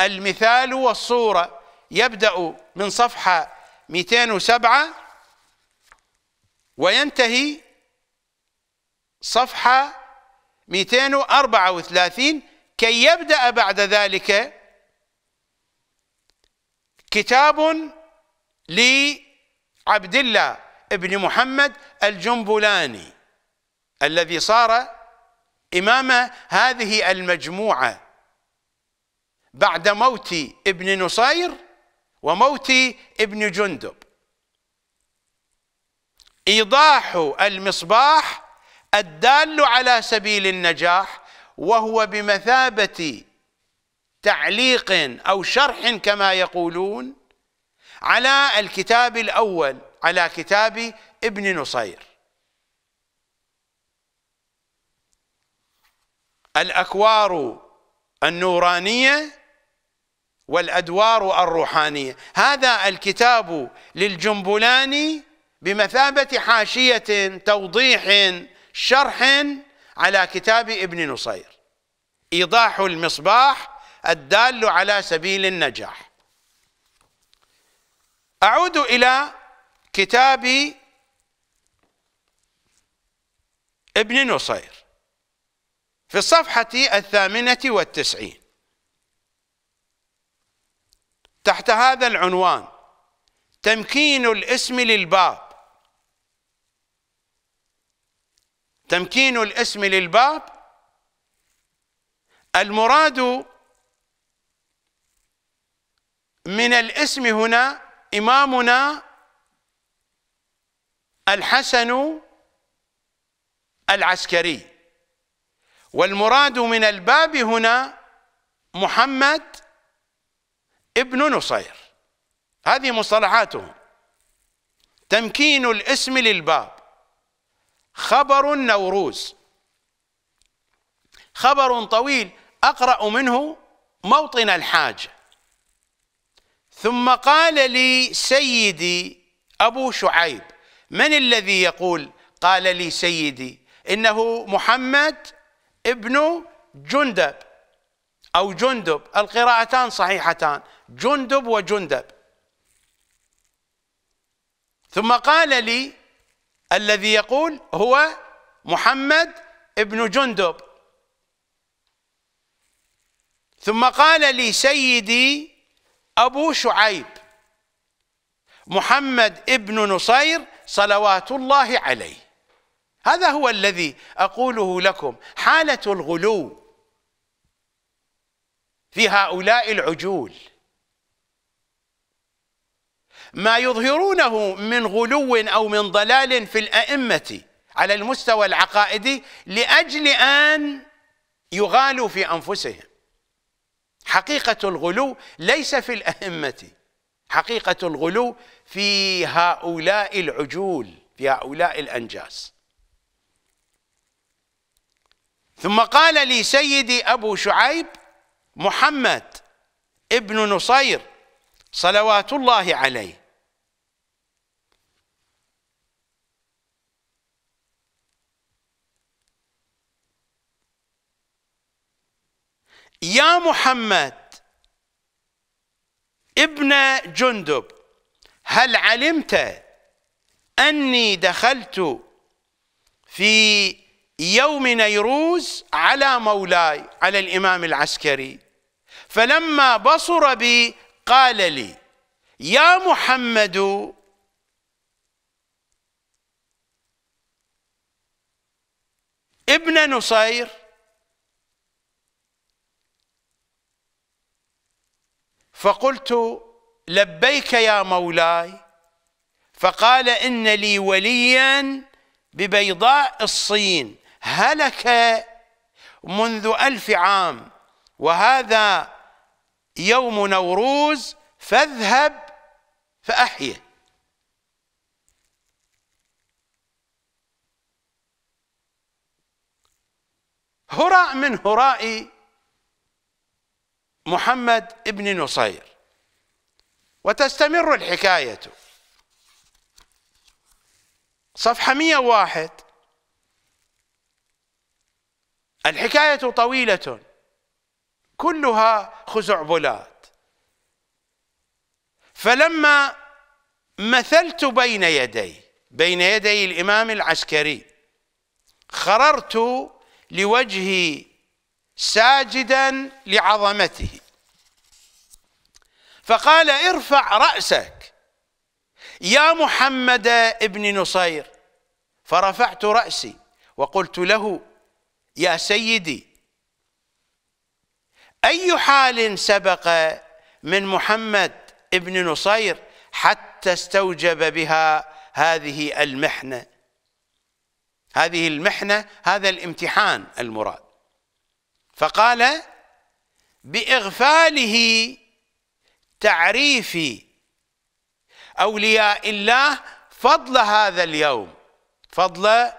المثال والصورة يبدأ من صفحة 207 وينتهي صفحة 234 كي يبدأ بعد ذلك كتاب لعبد الله ابن محمد الجنبلاني الذي صار إمام هذه المجموعة بعد موت ابن نصير وموت ابن جندب ايضاح المصباح الدال على سبيل النجاح وهو بمثابه تعليق او شرح كما يقولون على الكتاب الاول على كتاب ابن نصير الاكوار النورانيه والأدوار الروحانية هذا الكتاب للجنبلاني بمثابة حاشية توضيح شرح على كتاب ابن نصير إيضاح المصباح الدال على سبيل النجاح أعود إلى كتاب ابن نصير في الصفحة الثامنة والتسعين تحت هذا العنوان تمكين الاسم للباب تمكين الاسم للباب المراد من الاسم هنا إمامنا الحسن العسكري والمراد من الباب هنا محمد ابن نصير هذه مصطلحاتهم تمكين الاسم للباب خبر نوروز خبر طويل أقرأ منه موطن الحاجة ثم قال لي سيدي أبو شعيب من الذي يقول قال لي سيدي إنه محمد ابن جندب أو جندب القراءتان صحيحتان جندب وجندب ثم قال لي الذي يقول هو محمد ابن جندب ثم قال لي سيدي أبو شعيب محمد ابن نصير صلوات الله عليه هذا هو الذي أقوله لكم حالة الغلو في هؤلاء العجول ما يظهرونه من غلو أو من ضلال في الأئمة على المستوى العقائدي لأجل أن يغالوا في أنفسهم حقيقة الغلو ليس في الأئمة حقيقة الغلو في هؤلاء العجول في هؤلاء الأنجاس ثم قال لي سيدي أبو شعيب محمد ابن نصير صلوات الله عليه يا محمد ابن جندب هل علمت أني دخلت في يوم نيروز على مولاي على الإمام العسكري فلما بصر بي قال لي يا محمد ابن نصير فقلت لبيك يا مولاي فقال إن لي وليا ببيضاء الصين هلك منذ ألف عام وهذا يوم نوروز فاذهب فأحيه هراء من هراء محمد ابن نصير وتستمر الحكاية صفحة 101 الحكاية طويلة كلها خزعبلات فلما مثلت بين يدي بين يدي الإمام العسكري خررت لوجهي ساجدا لعظمته فقال ارفع رأسك يا محمد ابن نصير فرفعت رأسي وقلت له يا سيدي أي حال سبق من محمد ابن نصير حتى استوجب بها هذه المحنة هذه المحنة هذا الامتحان المراد فقال باغفاله تعريف اولياء الله فضل هذا اليوم فضل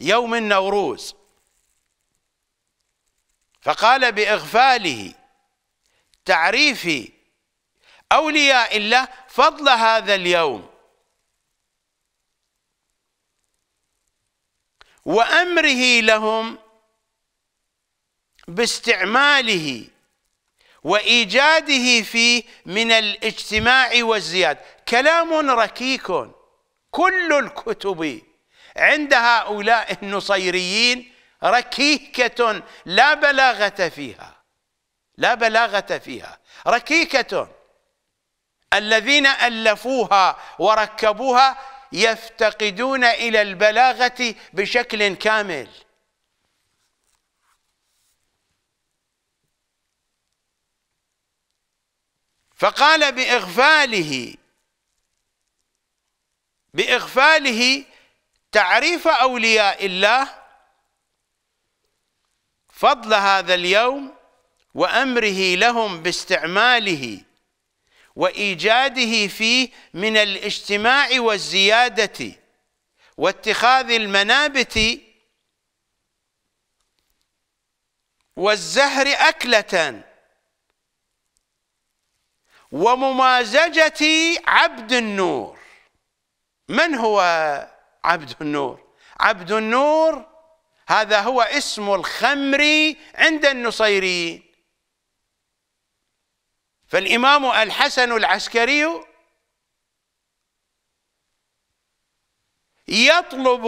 يوم النوروز فقال باغفاله تعريف اولياء الله فضل هذا اليوم وامره لهم باستعماله وإيجاده فيه من الاجتماع والزياد كلام ركيك كل الكتب عند هؤلاء النصيريين ركيكة لا بلاغة فيها لا بلاغة فيها ركيكة الذين ألفوها وركبوها يفتقدون إلى البلاغة بشكل كامل فقال بإغفاله بإغفاله تعريف أولياء الله فضل هذا اليوم وأمره لهم باستعماله وإيجاده فيه من الاجتماع والزيادة واتخاذ المنابت والزهر أكلةً وممازجة عبد النور من هو عبد النور عبد النور هذا هو اسم الخمر عند النصيريين فالإمام الحسن العسكري يطلب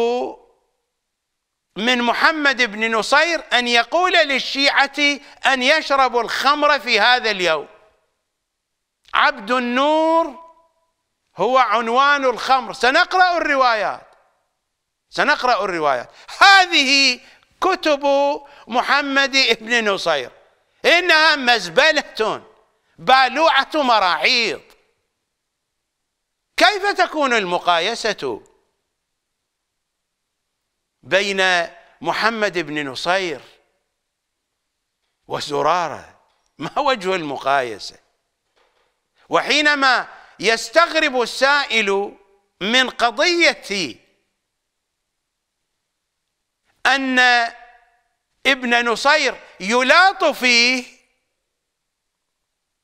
من محمد بن نصير أن يقول للشيعة أن يشربوا الخمر في هذا اليوم عبد النور هو عنوان الخمر سنقرأ الروايات سنقرأ الروايات هذه كتب محمد بن نصير إنها مزبلة بالوعة مراحيض كيف تكون المقايسة بين محمد بن نصير وزرارة ما وجه المقايسة وحينما يستغرب السائل من قضية أن ابن نصير يلاط فيه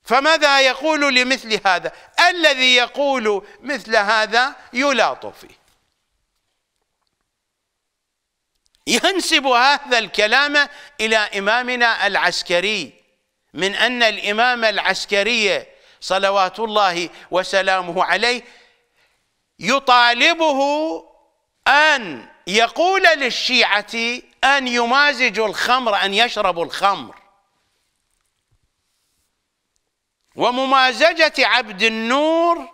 فماذا يقول لمثل هذا الذي يقول مثل هذا يلاط فيه ينسب هذا الكلام إلى إمامنا العسكري من أن الإمام العسكري صلوات الله وسلامه عليه يطالبه أن يقول للشيعة أن يمازجوا الخمر أن يشربوا الخمر وممازجة عبد النور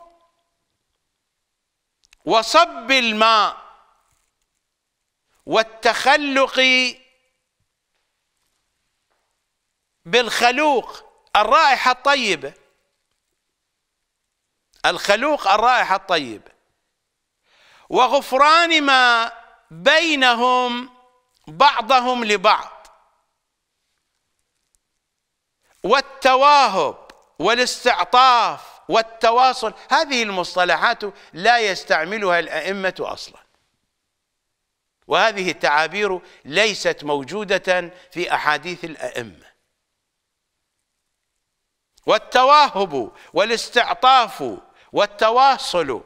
وصب الماء والتخلق بالخلوق الرائحة الطيبة الخلوق الرائحة الطيبة وغفران ما بينهم بعضهم لبعض والتواهب والاستعطاف والتواصل هذه المصطلحات لا يستعملها الأئمة أصلا وهذه التعابير ليست موجودة في أحاديث الأئمة والتواهب والاستعطاف والتواصل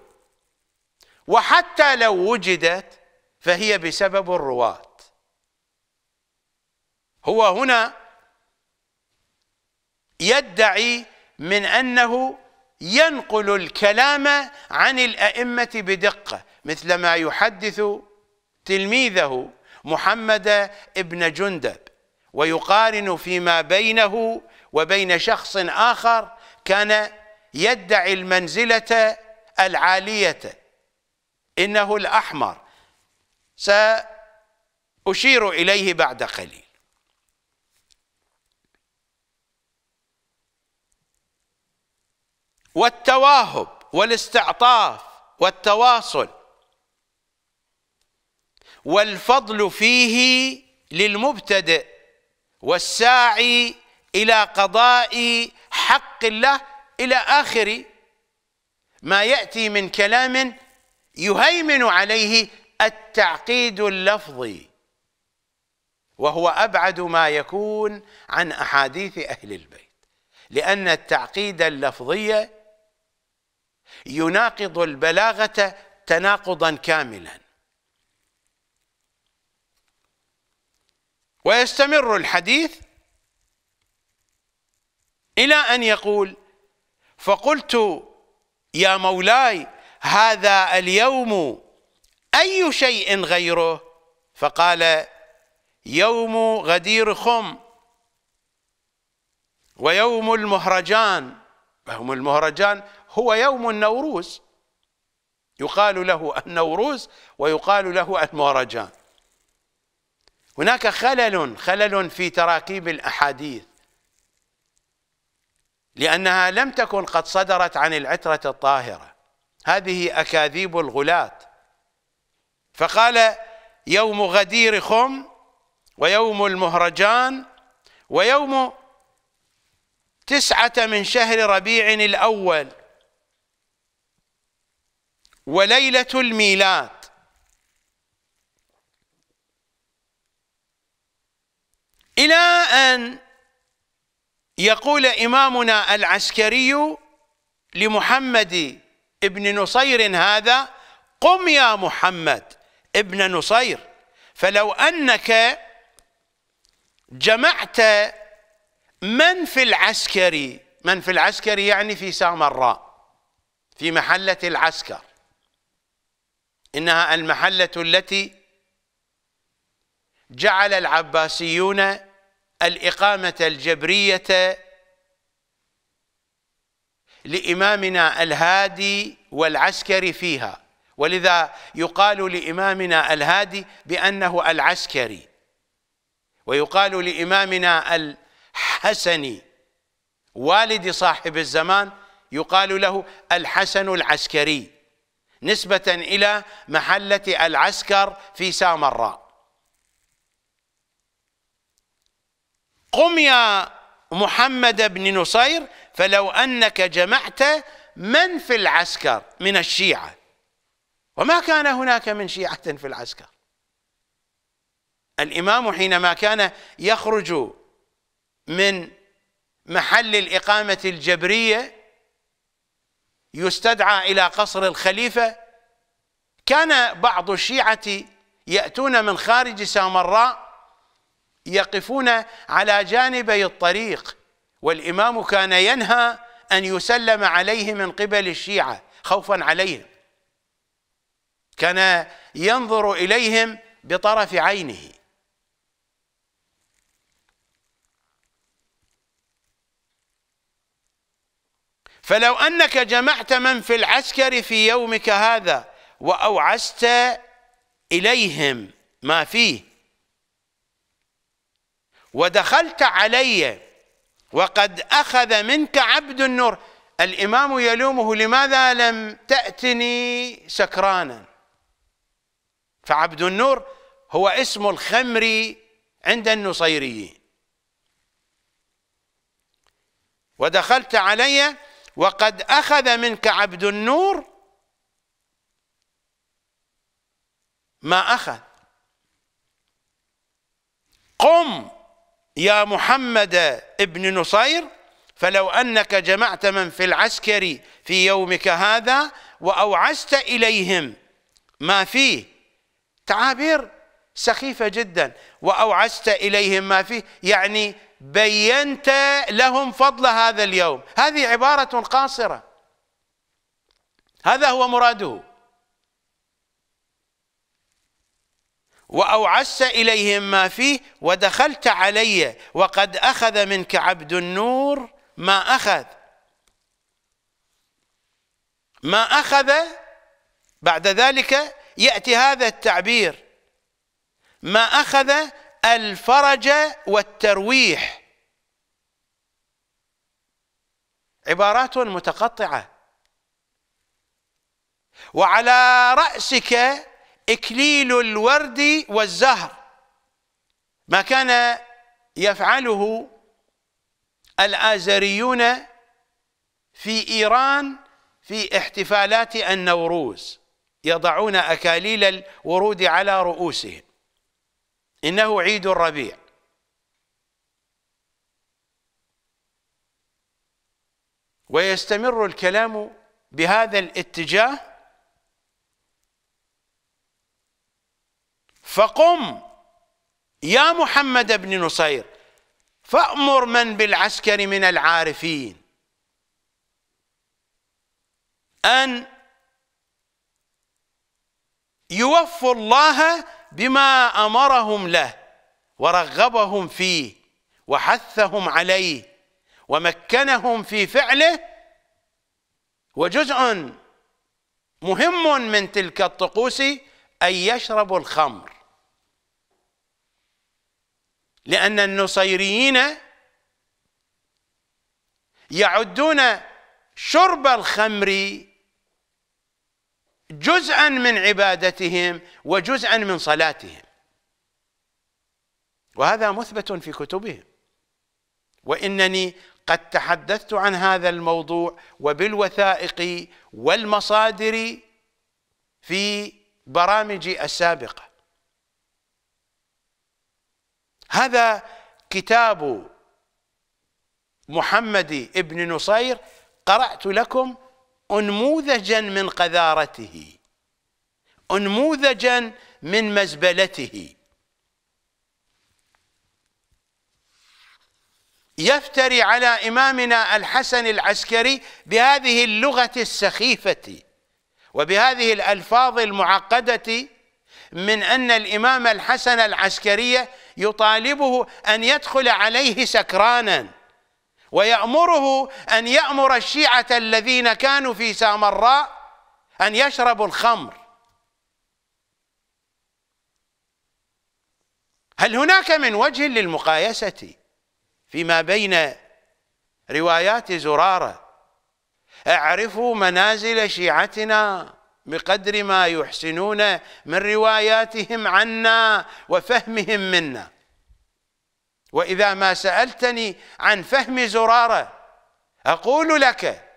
وحتى لو وجدت فهي بسبب الرواة هو هنا يدعي من أنه ينقل الكلام عن الأئمة بدقة مثل ما يحدث تلميذه محمد ابن جندب ويقارن فيما بينه وبين شخص آخر كان يدعي المنزلة العالية إنه الأحمر سأشير إليه بعد قليل والتواهب والاستعطاف والتواصل والفضل فيه للمبتدئ والساعي إلى قضاء حق الله إلى آخر ما يأتي من كلام يهيمن عليه التعقيد اللفظي وهو أبعد ما يكون عن أحاديث أهل البيت لأن التعقيد اللفظي يناقض البلاغة تناقضا كاملا ويستمر الحديث إلى أن يقول فقلت يا مولاي هذا اليوم أي شيء غيره فقال يوم غدير خم ويوم المهرجان يوم المهرجان هو يوم النوروز يقال له النوروز ويقال له المهرجان هناك خلل خلل في تراكيب الأحاديث لأنها لم تكن قد صدرت عن العترة الطاهرة هذه أكاذيب الغلاة فقال يوم غدير خم ويوم المهرجان ويوم تسعة من شهر ربيع الأول وليلة الميلاد إلى أن يقول إمامنا العسكري لمحمد ابن نصير هذا قم يا محمد ابن نصير فلو أنك جمعت من في العسكري من في العسكري يعني في سامراء في محلة العسكر إنها المحلة التي جعل العباسيون الإقامة الجبرية لإمامنا الهادي والعسكري فيها ولذا يقال لإمامنا الهادي بأنه العسكري ويقال لإمامنا الحسني والد صاحب الزمان يقال له الحسن العسكري نسبة إلى محلة العسكر في سامراء قم يا محمد بن نصير فلو أنك جمعت من في العسكر من الشيعة وما كان هناك من شيعة في العسكر الإمام حينما كان يخرج من محل الإقامة الجبرية يستدعى إلى قصر الخليفة كان بعض الشيعة يأتون من خارج سامراء يقفون على جانبي الطريق والإمام كان ينهى أن يسلم عليه من قبل الشيعة خوفا عليهم كان ينظر إليهم بطرف عينه فلو أنك جمعت من في العسكر في يومك هذا وأوعزت إليهم ما فيه ودخلت علي وقد أخذ منك عبد النور الإمام يلومه لماذا لم تأتني سكرانا فعبد النور هو اسم الخمر عند النصيريين ودخلت علي وقد أخذ منك عبد النور ما أخذ قم يا محمد ابن نصير فلو أنك جمعت من في العسكر في يومك هذا وأوعزت إليهم ما فيه تعابير سخيفة جدا وأوعزت إليهم ما فيه يعني بينت لهم فضل هذا اليوم هذه عبارة قاصرة هذا هو مراده وأوعزت إليهم ما فيه ودخلت علي وقد أخذ منك عبد النور ما أخذ ما أخذ بعد ذلك يأتي هذا التعبير ما أخذ الفرج والترويح عبارات متقطعة وعلى رأسك إكليل الورد والزهر ما كان يفعله الآزريون في إيران في احتفالات النوروز يضعون أكاليل الورود على رؤوسهم إنه عيد الربيع ويستمر الكلام بهذا الاتجاه فقم يا محمد بن نصير فأمر من بالعسكر من العارفين أن يوفوا الله بما أمرهم له ورغبهم فيه وحثهم عليه ومكنهم في فعله وجزء مهم من تلك الطقوس أن يشربوا الخمر لأن النصيريين يعدون شرب الخمر جزءا من عبادتهم وجزءا من صلاتهم وهذا مثبت في كتبهم وإنني قد تحدثت عن هذا الموضوع وبالوثائق والمصادر في برامجي السابقه هذا كتاب محمد ابن نصير قرأت لكم أنموذجا من قذارته أنموذجا من مزبلته يفتري على إمامنا الحسن العسكري بهذه اللغة السخيفة وبهذه الألفاظ المعقدة من أن الإمام الحسن العسكري يطالبه أن يدخل عليه سكرانا ويأمره أن يأمر الشيعة الذين كانوا في سامراء أن يشربوا الخمر هل هناك من وجه للمقايسة فيما بين روايات زرارة اعرفوا منازل شيعتنا بقدر ما يحسنون من رواياتهم عنا وفهمهم منا وإذا ما سألتني عن فهم زرارة أقول لك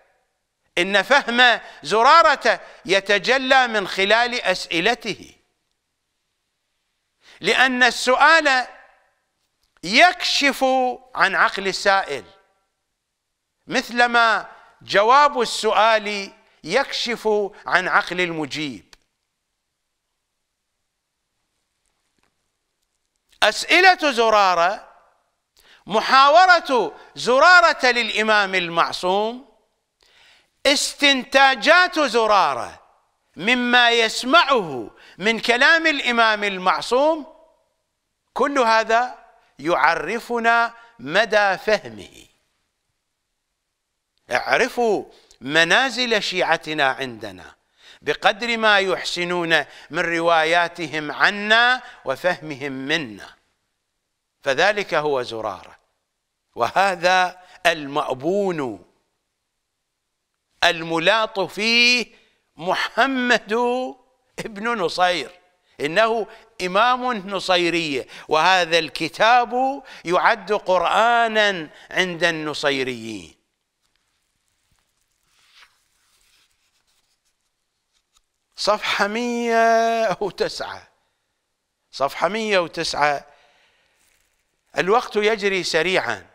إن فهم زرارة يتجلى من خلال أسئلته لأن السؤال يكشف عن عقل السائل مثلما جواب السؤال يكشف عن عقل المجيب أسئلة زرارة محاورة زرارة للإمام المعصوم استنتاجات زرارة مما يسمعه من كلام الإمام المعصوم كل هذا يعرفنا مدى فهمه اعرفوا منازل شيعتنا عندنا بقدر ما يحسنون من رواياتهم عنا وفهمهم منا فذلك هو زراره وهذا المأبون الملاط فيه محمد ابن نصير إنه إمام نصيرية وهذا الكتاب يعد قرآنا عند النصيريين صفحة 109 صفحة 109 الوقت يجري سريعا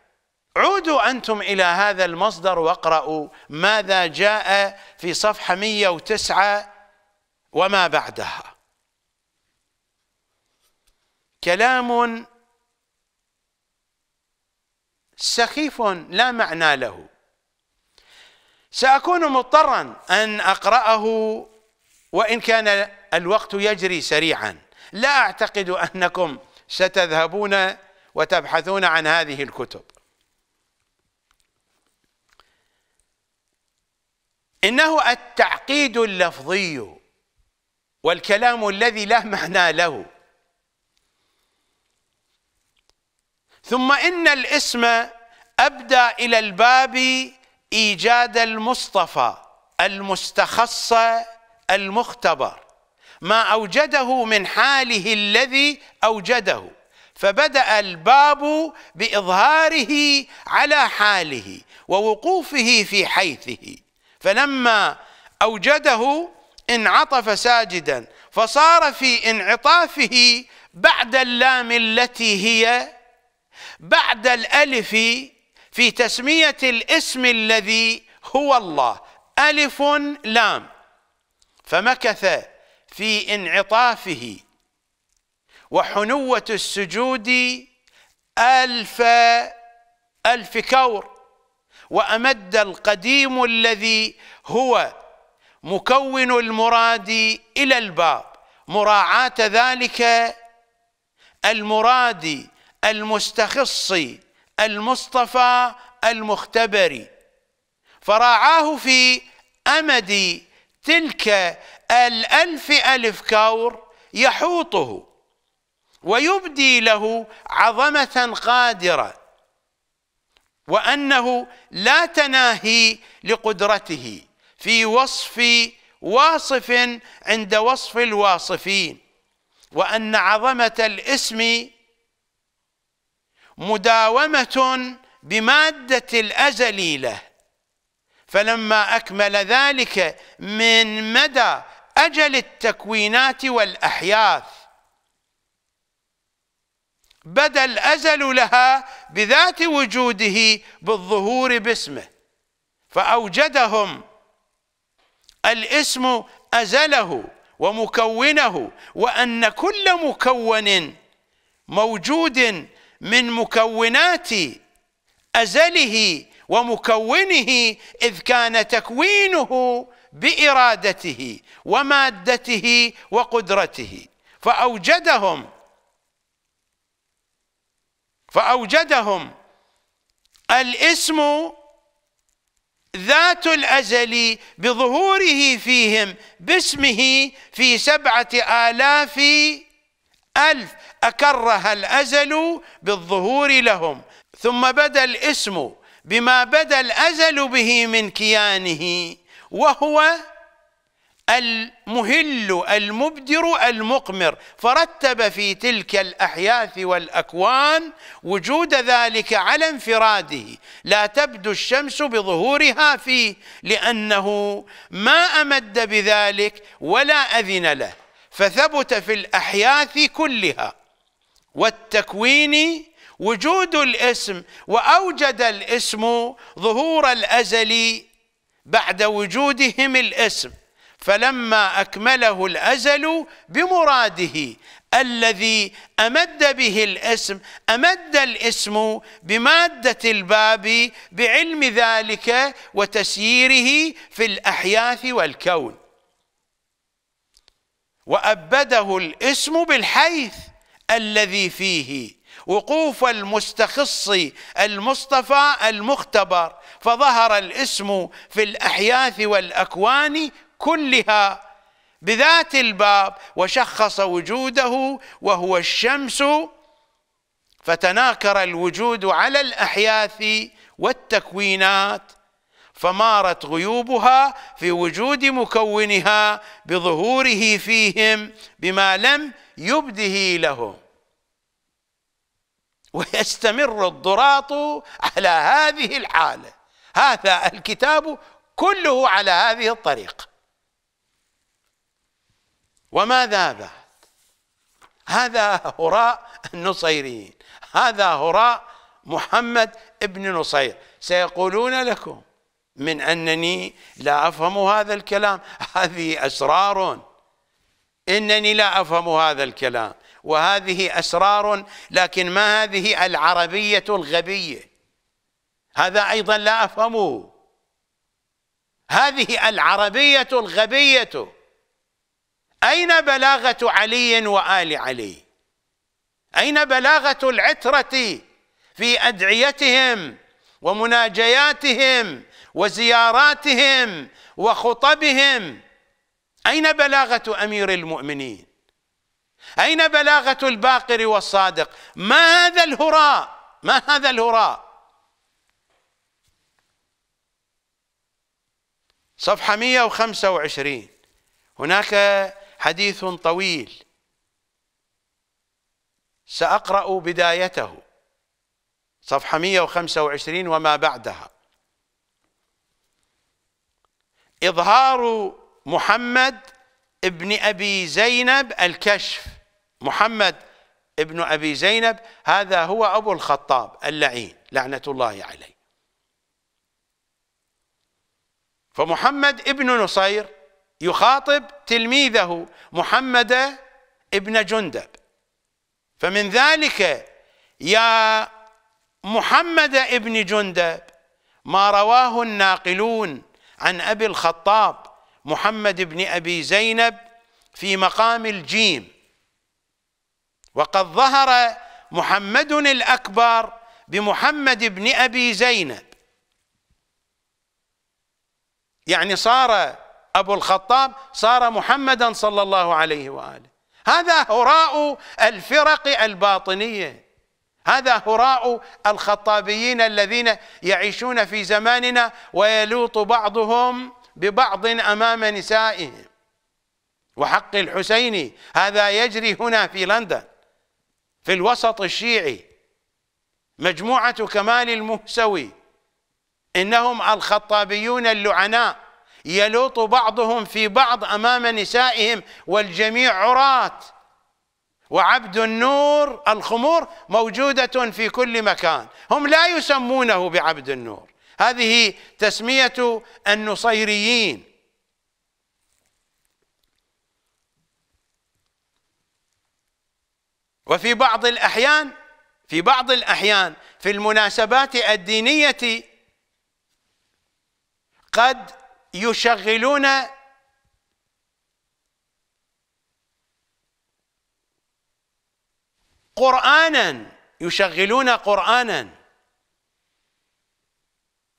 عودوا أنتم إلى هذا المصدر واقرأوا ماذا جاء في صفحة 109 وما بعدها كلام سخيف لا معنى له سأكون مضطرا أن أقرأه وإن كان الوقت يجري سريعا لا أعتقد أنكم ستذهبون وتبحثون عن هذه الكتب إنه التعقيد اللفظي والكلام الذي لا معنى له ثم إن الاسم أبدى إلى الباب إيجاد المصطفى المستخص المختبر ما أوجده من حاله الذي أوجده فبدأ الباب بإظهاره على حاله ووقوفه في حيثه فلما أوجده انعطف ساجدا فصار في انعطافه بعد اللام التي هي بعد الألف في تسمية الاسم الذي هو الله ألف لام فمكث في انعطافه وحنوة السجود ألف ألف كور وأمد القديم الذي هو مكون المراد إلى الباب مراعاة ذلك المراد المستخص المصطفى المختبر فراعاه في أمد تلك الألف ألف كور يحوطه ويبدي له عظمة قادرة وأنه لا تناهي لقدرته في وصف واصف عند وصف الواصفين وأن عظمة الاسم مداومة بمادة الأزل له فلما أكمل ذلك من مدى أجل التكوينات والأحياث بدا الأزل لها بذات وجوده بالظهور باسمه فأوجدهم الاسم أزله ومكونه وأن كل مكون موجود من مكونات أزله ومكونه إذ كان تكوينه بإرادته ومادته وقدرته فأوجدهم فأوجدهم الاسم ذات الأزل بظهوره فيهم باسمه في سبعة آلاف ألف أكرها الأزل بالظهور لهم ثم بدا الاسم بما بدا الازل به من كيانه وهو المهل المبدر المقمر فرتب في تلك الاحياث والاكوان وجود ذلك على انفراده لا تبدو الشمس بظهورها فيه لانه ما امد بذلك ولا اذن له فثبت في الاحياث كلها والتكوين وجود الاسم واوجد الاسم ظهور الازل بعد وجودهم الاسم فلما اكمله الازل بمراده الذي امد به الاسم امد الاسم بماده الباب بعلم ذلك وتسييره في الاحياث والكون وابده الاسم بالحيث الذي فيه وقوف المستخص المصطفى المختبر فظهر الاسم في الأحياث والأكوان كلها بذات الباب وشخص وجوده وهو الشمس فتناكر الوجود على الأحياث والتكوينات فمارت غيوبها في وجود مكونها بظهوره فيهم بما لم يبده لهم ويستمر الضراط على هذه الحالة هذا الكتاب كله على هذه الطريقة وماذا بعد هذا هراء النصيريين هذا هراء محمد ابن نصير سيقولون لكم من أنني لا أفهم هذا الكلام هذه أسرار إنني لا أفهم هذا الكلام وهذه أسرار لكن ما هذه العربية الغبية هذا أيضا لا أفهمه هذه العربية الغبية أين بلاغة علي وآل علي أين بلاغة العترة في أدعيتهم ومناجياتهم وزياراتهم وخطبهم أين بلاغة أمير المؤمنين أين بلاغة الباقر والصادق ما هذا الهراء ما هذا الهراء صفحة 125 هناك حديث طويل سأقرأ بدايته صفحة 125 وما بعدها إظهار محمد ابن أبي زينب الكشف محمد ابن أبي زينب هذا هو أبو الخطاب اللعين لعنة الله عليه فمحمد ابن نصير يخاطب تلميذه محمد ابن جندب فمن ذلك يا محمد ابن جندب ما رواه الناقلون عن أبي الخطاب محمد ابن أبي زينب في مقام الجيم وقد ظهر محمد الأكبر بمحمد بن أبي زينب يعني صار أبو الخطاب صار محمدا صلى الله عليه وآله هذا هراء الفرق الباطنية هذا هراء الخطابيين الذين يعيشون في زماننا ويلوط بعضهم ببعض أمام نسائهم وحق الحسين هذا يجري هنا في لندن في الوسط الشيعي مجموعة كمال المهسوي إنهم الخطابيون اللعناء يلوط بعضهم في بعض أمام نسائهم والجميع عراة وعبد النور الخمور موجودة في كل مكان هم لا يسمونه بعبد النور هذه تسمية النصيريين وفي بعض الأحيان في بعض الأحيان في المناسبات الدينية قد يشغلون قرآنا يشغلون قرآنا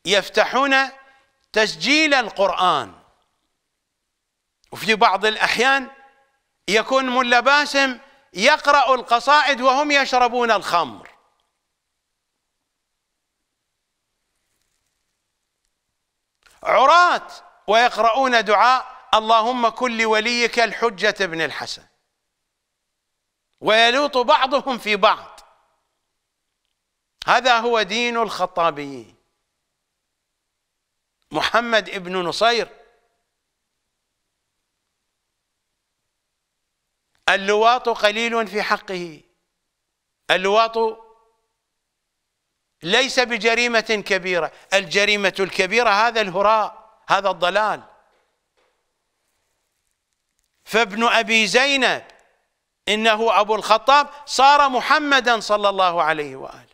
يفتحون تسجيل القرآن وفي بعض الأحيان يكون ملا باسم يقرأ القصائد وهم يشربون الخمر عراة ويقرؤون دعاء اللهم كن لوليك الحجة ابن الحسن ويلوط بعضهم في بعض هذا هو دين الخطابيين محمد ابن نصير اللواط قليل في حقه اللواط ليس بجريمة كبيرة الجريمة الكبيرة هذا الهراء هذا الضلال فابن أبي زينب إنه أبو الخطاب صار محمدا صلى الله عليه وآله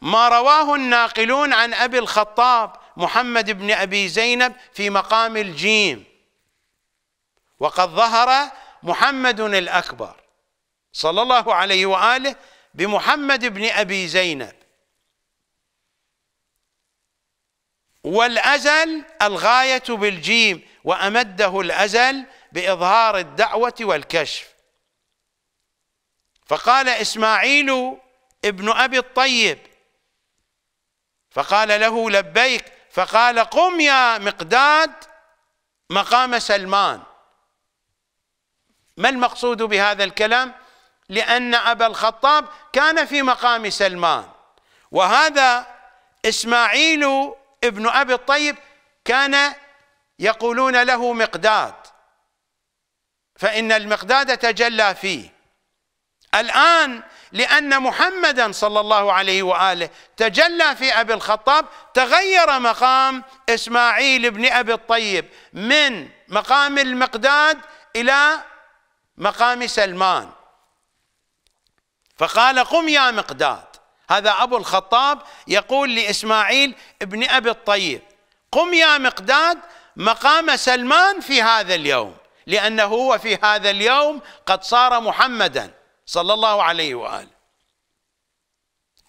ما رواه الناقلون عن أبي الخطاب محمد بن أبي زينب في مقام الجيم وقد ظهر محمد الأكبر صلى الله عليه وآله بمحمد بن أبي زينب والأزل الغاية بالجيم وأمده الأزل بإظهار الدعوة والكشف فقال إسماعيل ابن أبي الطيب فقال له لبيك فقال قم يا مقداد مقام سلمان ما المقصود بهذا الكلام لأن أبا الخطاب كان في مقام سلمان وهذا إسماعيل ابن أبي الطيب كان يقولون له مقداد فإن المقداد تجلى فيه الآن لأن محمدا صلى الله عليه وآله تجلى في أبي الخطاب تغير مقام إسماعيل بن أبي الطيب من مقام المقداد إلى مقام سلمان فقال قم يا مقداد هذا أبو الخطاب يقول لإسماعيل ابن أبي الطيب قم يا مقداد مقام سلمان في هذا اليوم لأنه هو في هذا اليوم قد صار محمدا صلى الله عليه وآله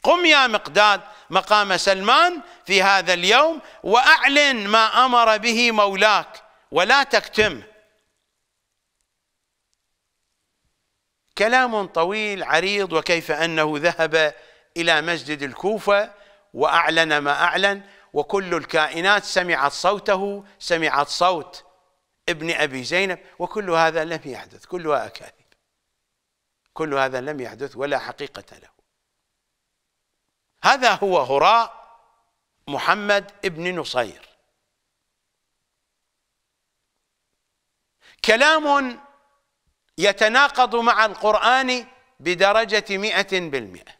قم يا مقداد مقام سلمان في هذا اليوم وأعلن ما أمر به مولاك ولا تكتمه كلام طويل عريض وكيف انه ذهب الى مسجد الكوفه واعلن ما اعلن وكل الكائنات سمعت صوته سمعت صوت ابن ابي زينب وكل هذا لم يحدث كلها اكاذيب كل هذا لم يحدث ولا حقيقه له هذا هو هراء محمد ابن نصير كلام يتناقض مع القرآن بدرجة مئة بالمئة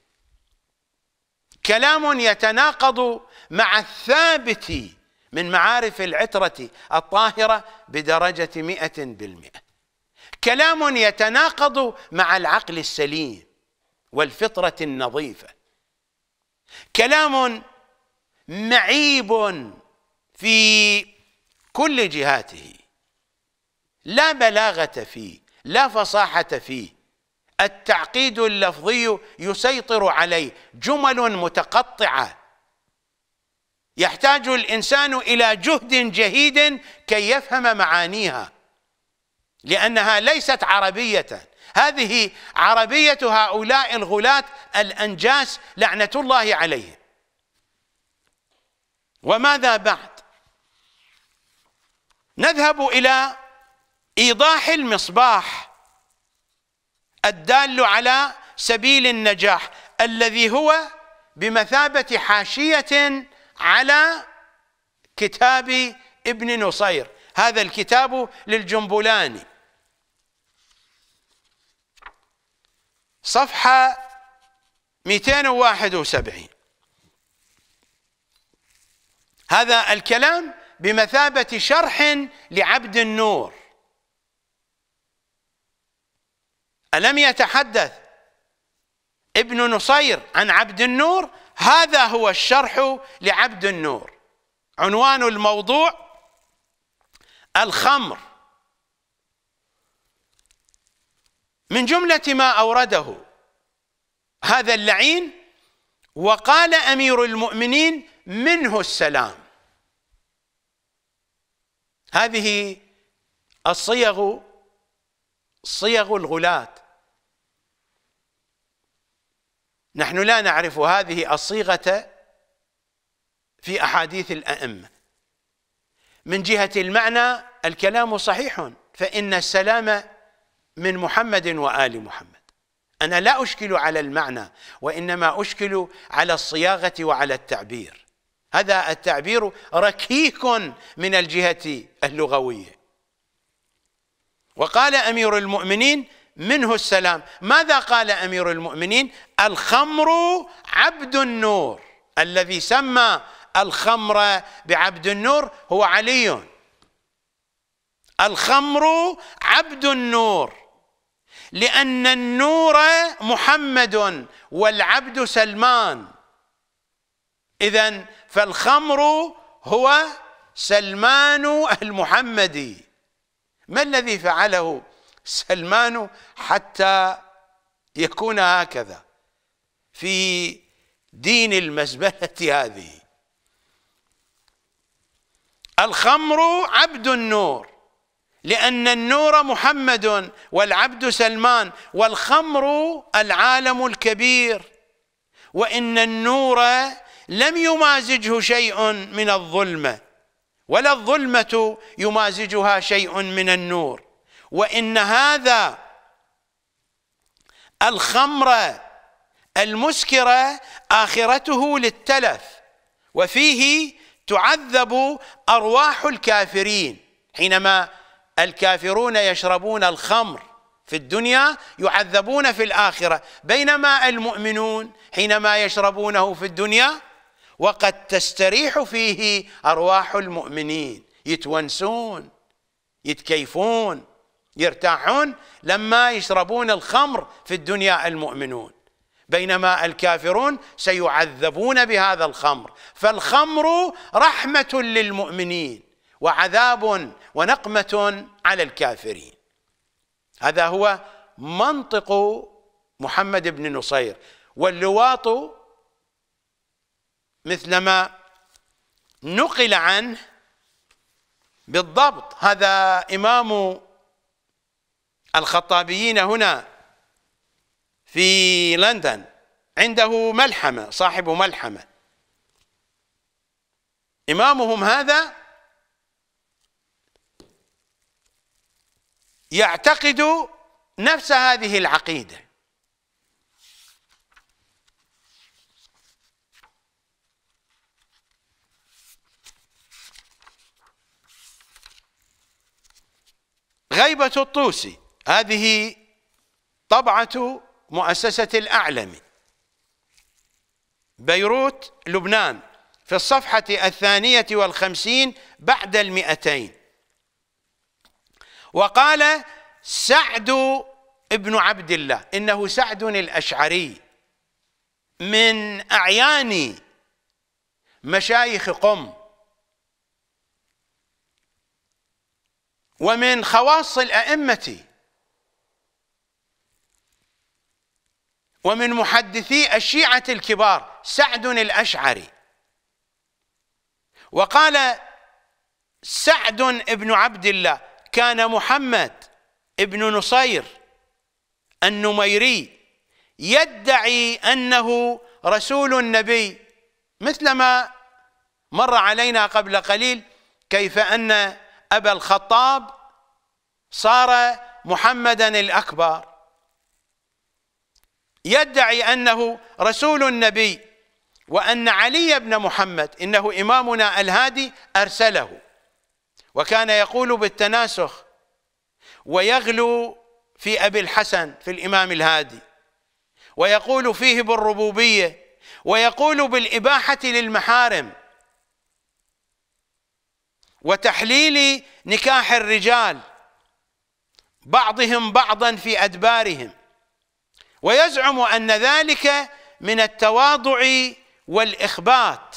كلام يتناقض مع الثابت من معارف العترة الطاهرة بدرجة مئة بالمئة كلام يتناقض مع العقل السليم والفطرة النظيفة كلام معيب في كل جهاته لا بلاغة فيه لا فصاحة فيه التعقيد اللفظي يسيطر عليه جمل متقطعة يحتاج الإنسان إلى جهد جهيد كي يفهم معانيها لأنها ليست عربية هذه عربية هؤلاء الغلاة الأنجاس لعنة الله عليهم وماذا بعد نذهب إلى ايضاح المصباح الدال على سبيل النجاح الذي هو بمثابه حاشيه على كتاب ابن نصير هذا الكتاب للجنبلاني صفحه 271 هذا الكلام بمثابة شرح لعبد النور ألم يتحدث ابن نصير عن عبد النور هذا هو الشرح لعبد النور عنوان الموضوع الخمر من جملة ما أورده هذا اللعين وقال أمير المؤمنين منه السلام هذه الصيغ صيغ الغلاة نحن لا نعرف هذه الصيغة في أحاديث الأئمة من جهة المعنى الكلام صحيح فإن السلام من محمد وآل محمد أنا لا أشكل على المعنى وإنما أشكل على الصياغة وعلى التعبير هذا التعبير ركيك من الجهة اللغوية وقال امير المؤمنين منه السلام ماذا قال امير المؤمنين الخمر عبد النور الذي سمى الخمر بعبد النور هو علي الخمر عبد النور لان النور محمد والعبد سلمان اذا فالخمر هو سلمان المحمدي ما الذي فعله سلمان حتى يكون هكذا في دين المزبلة هذه الخمر عبد النور لأن النور محمد والعبد سلمان والخمر العالم الكبير وإن النور لم يمازجه شيء من الظلمه ولا الظلمة يمازجها شيء من النور وإن هذا الخمر المسكرة آخرته للتلف وفيه تعذب أرواح الكافرين حينما الكافرون يشربون الخمر في الدنيا يعذبون في الآخرة بينما المؤمنون حينما يشربونه في الدنيا وقد تستريح فيه أرواح المؤمنين يتونسون يتكيفون يرتاحون لما يشربون الخمر في الدنيا المؤمنون بينما الكافرون سيعذبون بهذا الخمر فالخمر رحمة للمؤمنين وعذاب ونقمة على الكافرين هذا هو منطق محمد بن نصير واللواط مثلما نقل عنه بالضبط هذا إمام الخطابيين هنا في لندن عنده ملحمة صاحب ملحمة إمامهم هذا يعتقد نفس هذه العقيدة غيبة الطوسي هذه طبعة مؤسسة الأعلم بيروت لبنان في الصفحة الثانية والخمسين بعد المئتين وقال سعد ابن عبد الله إنه سعد الأشعري من أعيان مشايخ قم ومن خواص الأئمة ومن محدثي الشيعة الكبار سعد الأشعري وقال سعد بن عبد الله كان محمد بن نصير النميري يدعي أنه رسول النبي مثلما مر علينا قبل قليل كيف أن أبا الخطاب صار محمدا الأكبر يدعي أنه رسول النبي وأن علي بن محمد إنه إمامنا الهادي أرسله وكان يقول بالتناسخ ويغلو في أبي الحسن في الإمام الهادي ويقول فيه بالربوبية ويقول بالإباحة للمحارم وتحليل نكاح الرجال بعضهم بعضا في أدبارهم ويزعم أن ذلك من التواضع والإخبات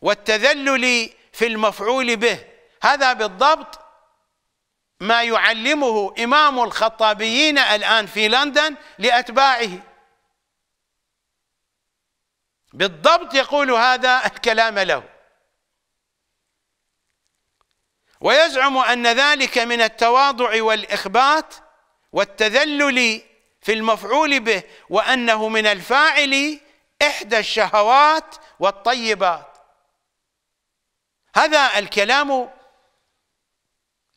والتذلل في المفعول به هذا بالضبط ما يعلمه إمام الخطابيين الآن في لندن لأتباعه بالضبط يقول هذا الكلام له ويزعم ان ذلك من التواضع والاخبات والتذلل في المفعول به وانه من الفاعل احدى الشهوات والطيبات هذا الكلام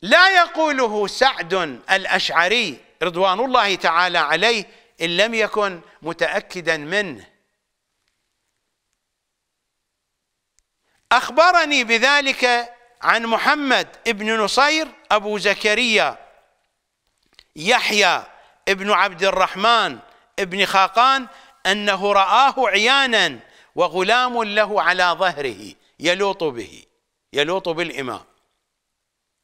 لا يقوله سعد الاشعري رضوان الله تعالى عليه ان لم يكن متاكدا منه اخبرني بذلك عن محمد ابن نصير أبو زكريا يحيى ابن عبد الرحمن ابن خاقان أنه رآه عيانا وغلام له على ظهره يلوط به يلوط بالإمام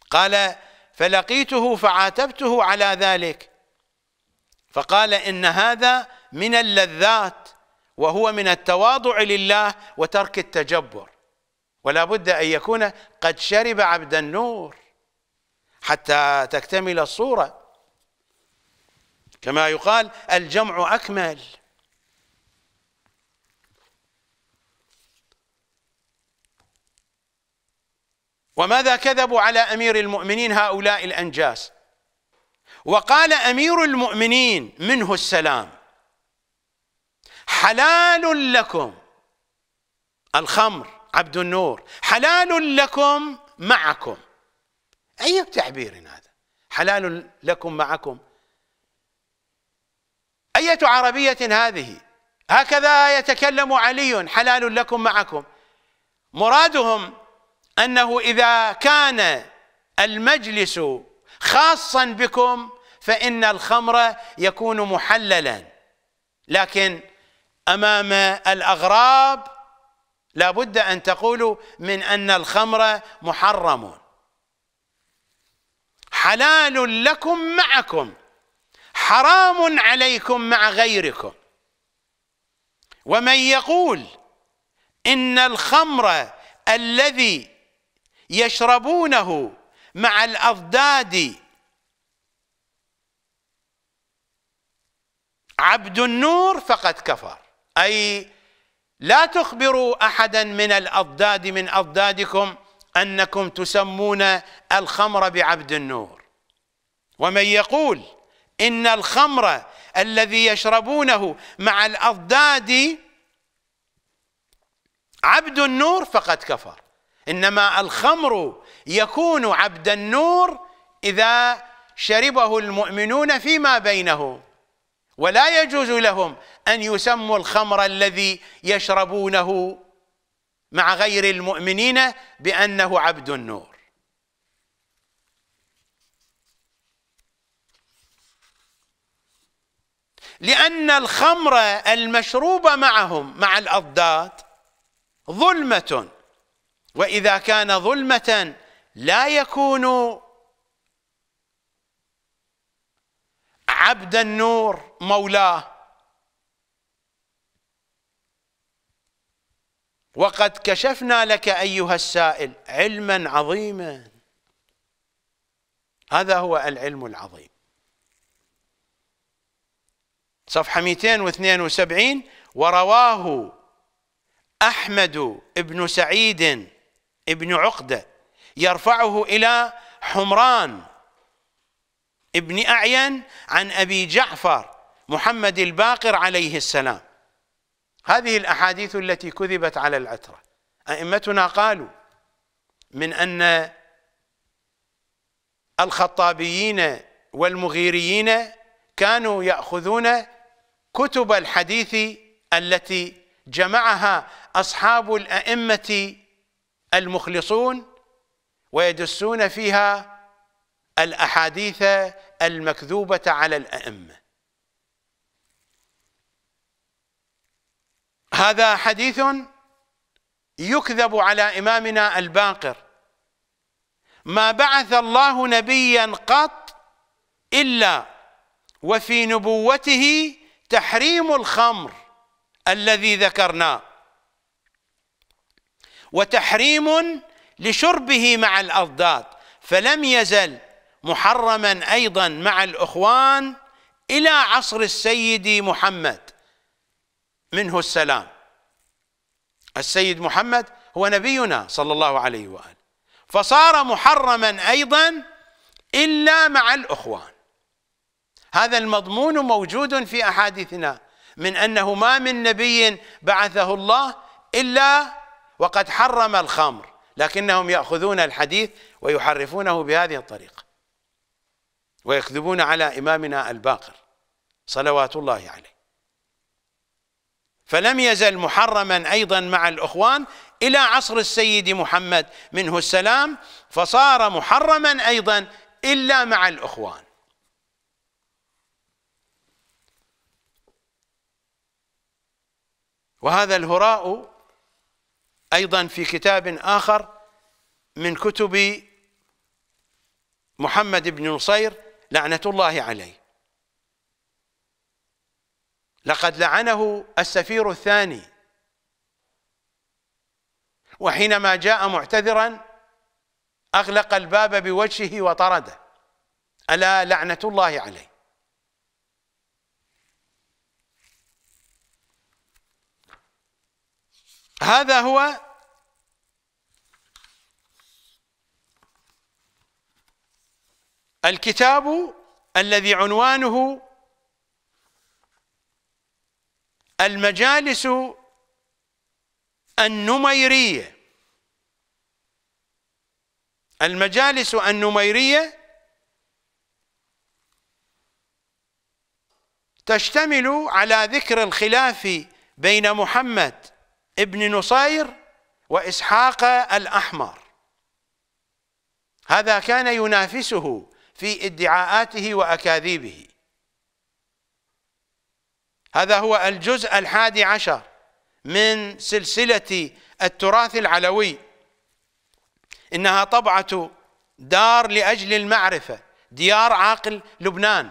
قال فلقيته فعاتبته على ذلك فقال إن هذا من اللذات وهو من التواضع لله وترك التجبر ولا بد أن يكون قد شرب عبد النور حتى تكتمل الصورة كما يقال الجمع أكمل وماذا كذبوا على أمير المؤمنين هؤلاء الأنجاس وقال أمير المؤمنين منه السلام حلال لكم الخمر عبد النور حلال لكم معكم أي تعبير هذا حلال لكم معكم أية عربية هذه هكذا يتكلم علي حلال لكم معكم مرادهم أنه إذا كان المجلس خاصا بكم فإن الخمر يكون محللا لكن أمام الأغراب لابد أن تقولوا من أن الخمر محرم حلال لكم معكم حرام عليكم مع غيركم ومن يقول إن الخمر الذي يشربونه مع الأضداد عبد النور فقد كفر أي لا تخبروا احدا من الاضداد من اضدادكم انكم تسمون الخمر بعبد النور ومن يقول ان الخمر الذي يشربونه مع الاضداد عبد النور فقد كفر انما الخمر يكون عبد النور اذا شربه المؤمنون فيما بينهم ولا يجوز لهم أن يسموا الخمر الذي يشربونه مع غير المؤمنين بأنه عبد النور لأن الخمر المشروب معهم مع الأضداد ظلمة وإذا كان ظلمة لا يكون عبد النور مولاه وقد كشفنا لك أيها السائل علما عظيما هذا هو العلم العظيم صفحة 272 ورواه أحمد بن سعيد بن عقدة يرفعه إلى حمران ابن أعين عن أبي جعفر محمد الباقر عليه السلام هذه الأحاديث التي كذبت على العترة أئمتنا قالوا من أن الخطابيين والمغيريين كانوا يأخذون كتب الحديث التي جمعها أصحاب الأئمة المخلصون ويدسون فيها الأحاديث المكذوبة على الأئمة هذا حديث يكذب على إمامنا الباقر ما بعث الله نبيا قط إلا وفي نبوته تحريم الخمر الذي ذكرناه وتحريم لشربه مع الأضداد فلم يزل محرما أيضا مع الأخوان إلى عصر السيد محمد منه السلام السيد محمد هو نبينا صلى الله عليه وآله فصار محرما أيضا إلا مع الأخوان هذا المضمون موجود في أحاديثنا من أنه ما من نبي بعثه الله إلا وقد حرم الخمر لكنهم يأخذون الحديث ويحرفونه بهذه الطريقة ويكذبون على إمامنا الباقر صلوات الله عليه فلم يزل محرما أيضا مع الأخوان إلى عصر السيد محمد منه السلام فصار محرما أيضا إلا مع الأخوان وهذا الهراء أيضا في كتاب آخر من كتب محمد بن نصير لعنة الله عليه لقد لعنه السفير الثاني وحينما جاء معتذرا أغلق الباب بوجهه وطرده ألا لعنة الله عليه هذا هو الكتاب الذي عنوانه المجالس النميرية المجالس النميرية تشتمل على ذكر الخلاف بين محمد ابن نصير وإسحاق الأحمر هذا كان ينافسه في ادعاءاته وأكاذيبه هذا هو الجزء الحادي عشر من سلسلة التراث العلوي إنها طبعة دار لأجل المعرفة ديار عاقل لبنان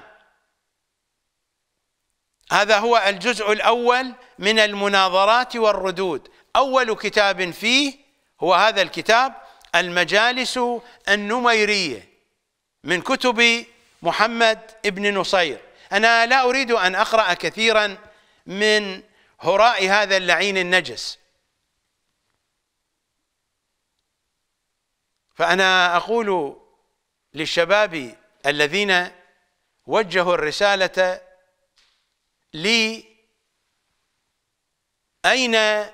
هذا هو الجزء الأول من المناظرات والردود أول كتاب فيه هو هذا الكتاب المجالس النميرية من كتب محمد ابن نصير أنا لا أريد أن أقرأ كثيرا من هراء هذا اللعين النجس فأنا أقول للشباب الذين وجهوا الرسالة لي أين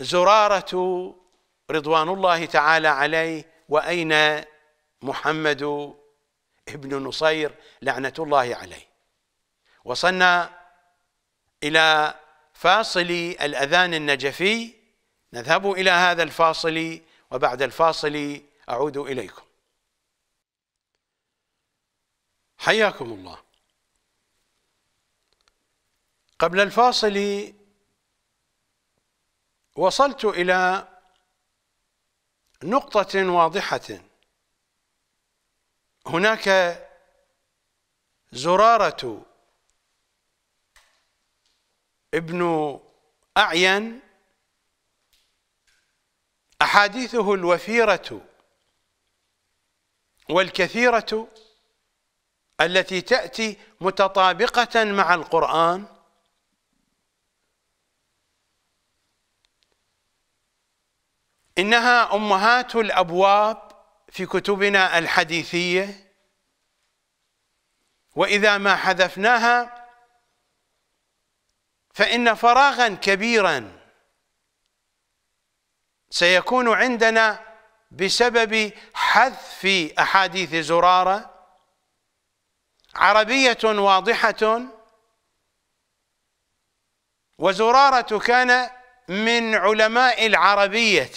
زرارة رضوان الله تعالى عليه وأين محمد ابن نصير لعنة الله عليه وصلنا إلى فاصل الأذان النجفي نذهب إلى هذا الفاصل وبعد الفاصل أعود إليكم حياكم الله قبل الفاصل وصلت إلى نقطة واضحة هناك زرارة ابن أعين أحاديثه الوفيرة والكثيرة التي تأتي متطابقة مع القرآن إنها أمهات الأبواب في كتبنا الحديثية وإذا ما حذفناها فإن فراغا كبيرا سيكون عندنا بسبب حذف أحاديث زرارة عربية واضحة وزرارة كان من علماء العربية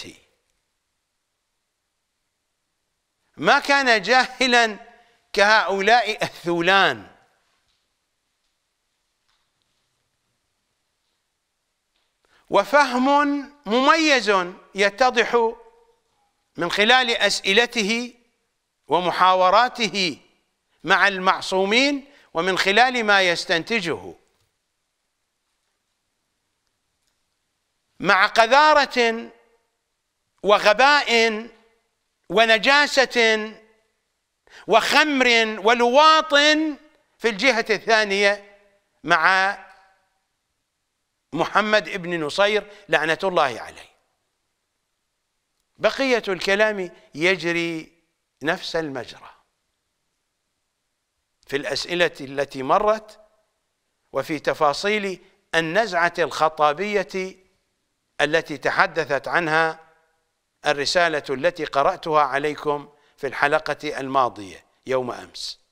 ما كان جاهلا كهؤلاء الثولان وفهم مميز يتضح من خلال اسئلته ومحاوراته مع المعصومين ومن خلال ما يستنتجه مع قذاره وغباء ونجاسه وخمر ولواط في الجهه الثانيه مع محمد ابن نصير لعنة الله عليه بقية الكلام يجري نفس المجرى في الأسئلة التي مرت وفي تفاصيل النزعة الخطابية التي تحدثت عنها الرسالة التي قرأتها عليكم في الحلقة الماضية يوم أمس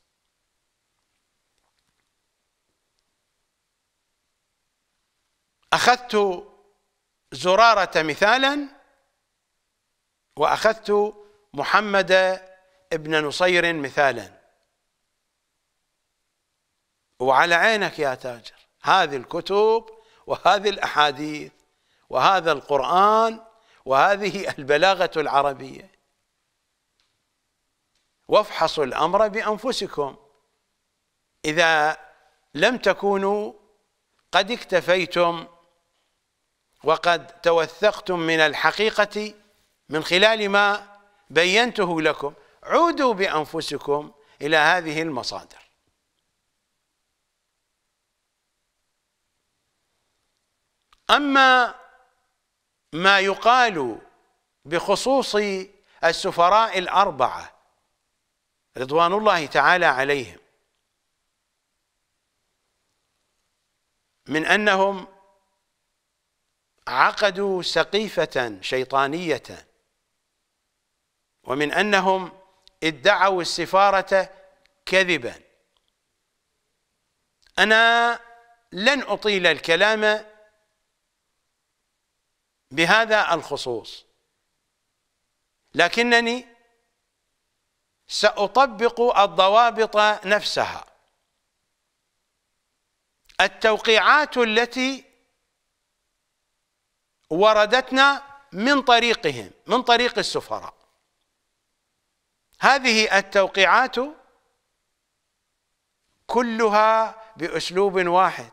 أخذت زرارة مثالا وأخذت محمد ابن نصير مثالا وعلى عينك يا تاجر هذه الكتب وهذه الأحاديث وهذا القرآن وهذه البلاغة العربية وافحصوا الأمر بأنفسكم إذا لم تكونوا قد اكتفيتم وقد توثقتم من الحقيقة من خلال ما بينته لكم عودوا بأنفسكم إلى هذه المصادر أما ما يقال بخصوص السفراء الأربعة رضوان الله تعالى عليهم من أنهم عقدوا سقيفة شيطانية ومن أنهم ادعوا السفارة كذبا أنا لن أطيل الكلام بهذا الخصوص لكنني سأطبق الضوابط نفسها التوقيعات التي وردتنا من طريقهم من طريق السفراء هذه التوقيعات كلها بأسلوب واحد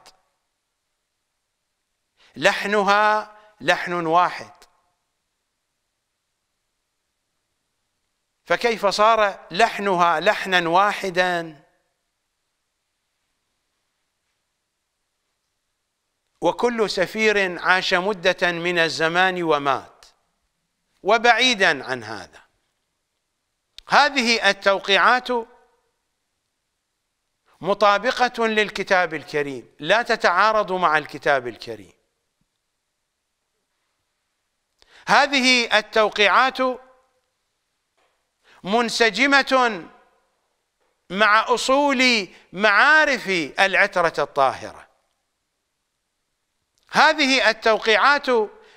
لحنها لحن واحد فكيف صار لحنها لحنا واحدا وكل سفير عاش مدة من الزمان ومات وبعيدا عن هذا هذه التوقيعات مطابقة للكتاب الكريم لا تتعارض مع الكتاب الكريم هذه التوقيعات منسجمة مع أصول معارف العترة الطاهرة هذه التوقيعات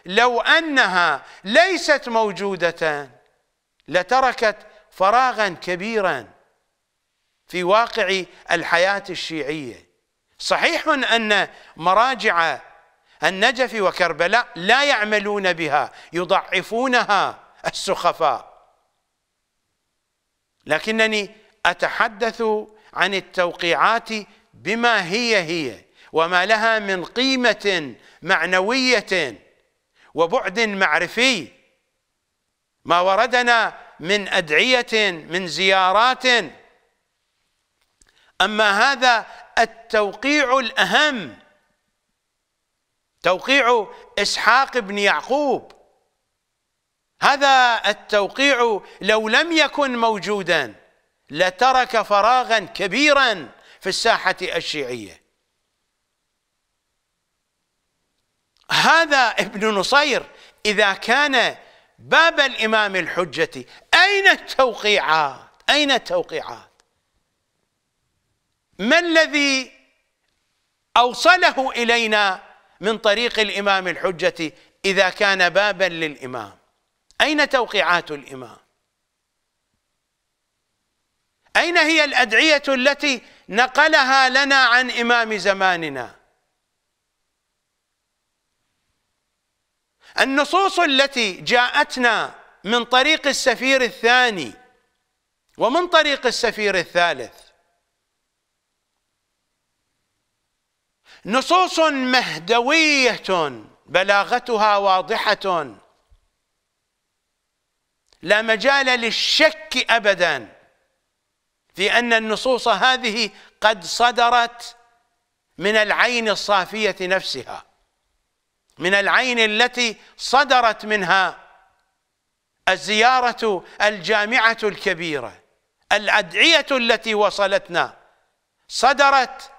لو انها ليست موجوده لتركت فراغا كبيرا في واقع الحياه الشيعيه صحيح ان مراجع النجف وكربلاء لا يعملون بها يضعفونها السخفاء لكنني اتحدث عن التوقيعات بما هي هي وما لها من قيمة معنوية وبعد معرفي ما وردنا من أدعية من زيارات أما هذا التوقيع الأهم توقيع إسحاق بن يعقوب هذا التوقيع لو لم يكن موجودا لترك فراغا كبيرا في الساحة الشيعية هذا ابن نصير إذا كان باب الإمام الحجة أين التوقيعات أين التوقيعات ما الذي أوصله إلينا من طريق الإمام الحجة إذا كان بابا للإمام أين توقيعات الإمام أين هي الأدعية التي نقلها لنا عن إمام زماننا النصوص التي جاءتنا من طريق السفير الثاني ومن طريق السفير الثالث نصوص مهدويه بلاغتها واضحه لا مجال للشك ابدا في ان النصوص هذه قد صدرت من العين الصافيه نفسها من العين التي صدرت منها الزيارة الجامعة الكبيرة الأدعية التي وصلتنا صدرت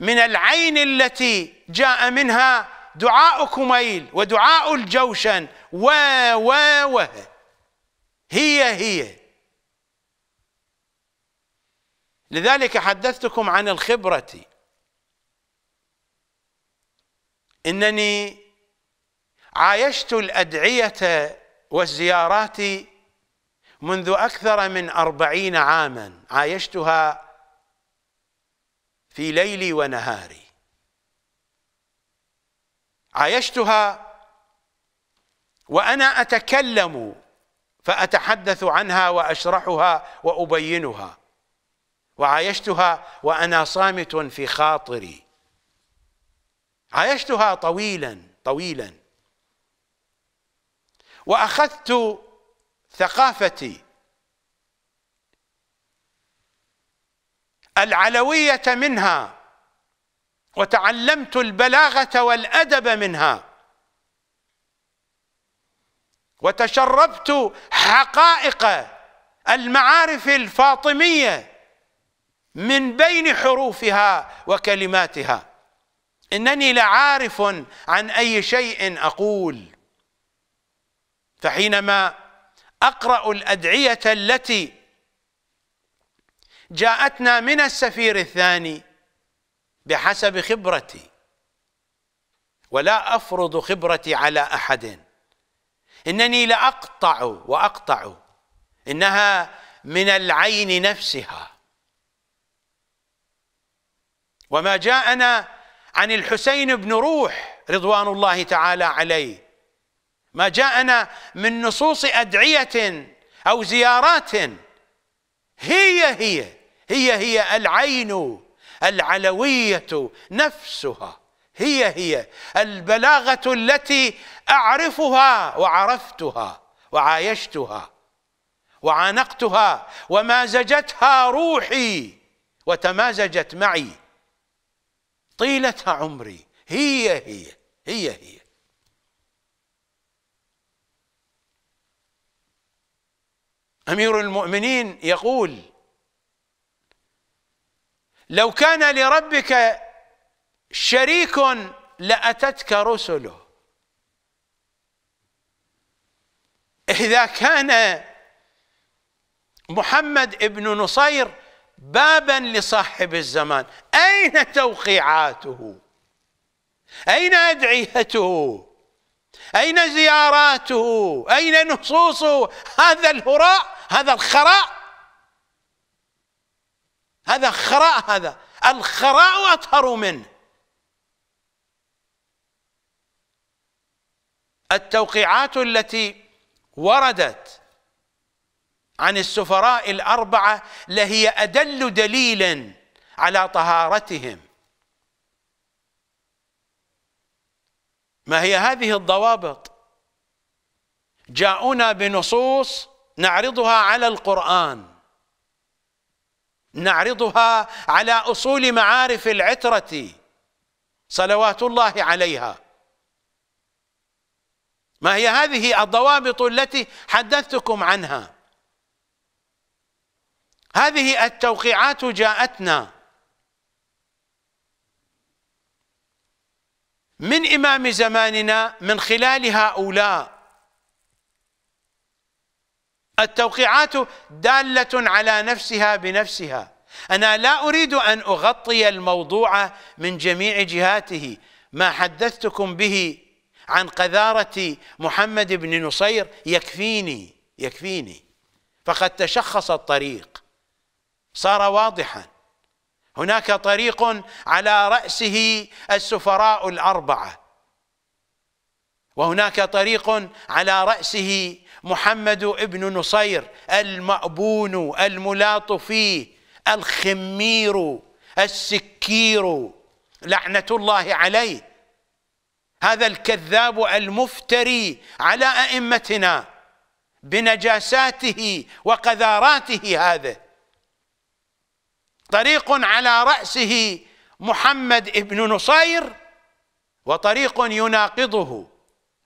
من العين التي جاء منها دعاء كميل ودعاء الجوشن و و و هي هي لذلك حدثتكم عن الخبرة انني عايشت الادعيه والزيارات منذ اكثر من اربعين عاما عايشتها في ليلي ونهاري عايشتها وانا اتكلم فاتحدث عنها واشرحها وابينها وعايشتها وانا صامت في خاطري عايشتها طويلا طويلا واخذت ثقافتي العلويه منها وتعلمت البلاغه والادب منها وتشربت حقائق المعارف الفاطميه من بين حروفها وكلماتها انني لعارف عن اي شيء اقول فحينما اقرا الادعيه التي جاءتنا من السفير الثاني بحسب خبرتي ولا افرض خبرتي على احد انني لاقطع واقطع انها من العين نفسها وما جاءنا عن الحسين بن روح رضوان الله تعالى عليه ما جاءنا من نصوص أدعية أو زيارات هي هي هي هي العين العلوية نفسها هي هي البلاغة التي أعرفها وعرفتها وعايشتها وعانقتها ومازجتها روحي وتمازجت معي طيلة عمري هي هي هي هي أمير المؤمنين يقول لو كان لربك شريك لأتتك رسله إذا كان محمد ابن نصير بابا لصاحب الزمان أين توقيعاته أين أدعيته أين زياراته أين نصوصه هذا الهراء هذا الخراء هذا خراء هذا الخراء أطهر منه التوقيعات التي وردت عن السفراء الأربعة لهي أدل دليلا على طهارتهم ما هي هذه الضوابط جاءونا بنصوص نعرضها على القرآن نعرضها على أصول معارف العترة صلوات الله عليها ما هي هذه الضوابط التي حدثتكم عنها هذه التوقيعات جاءتنا من إمام زماننا من خلال هؤلاء التوقيعات دالة على نفسها بنفسها أنا لا أريد أن أغطي الموضوع من جميع جهاته ما حدثتكم به عن قذارة محمد بن نصير يكفيني يكفيني فقد تشخص الطريق صار واضحا هناك طريق على رأسه السفراء الأربعة وهناك طريق على رأسه محمد ابن نصير المأبون الملاط فيه الخمير السكير لعنة الله عليه هذا الكذاب المفتري على أئمتنا بنجاساته وقذاراته هذه طريق على رأسه محمد ابن نصير وطريق يناقضه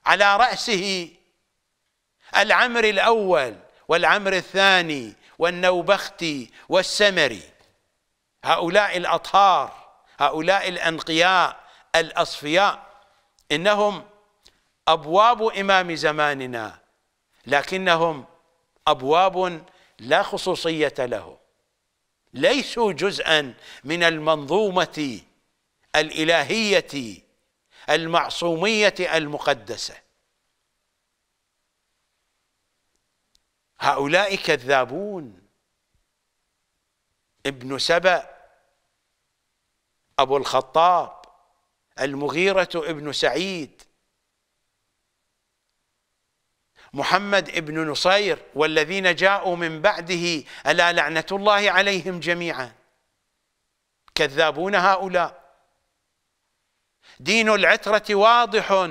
على رأسه العمر الأول والعمر الثاني والنوبختي والسمري هؤلاء الأطهار هؤلاء الأنقياء الأصفياء إنهم أبواب إمام زماننا لكنهم أبواب لا خصوصية لهم ليسوا جزءا من المنظومه الالهيه المعصوميه المقدسه هؤلاء كذابون ابن سبأ أبو الخطاب المغيرة ابن سعيد محمد ابن نصير والذين جاءوا من بعده ألا لعنة الله عليهم جميعا كذابون هؤلاء دين العترة واضح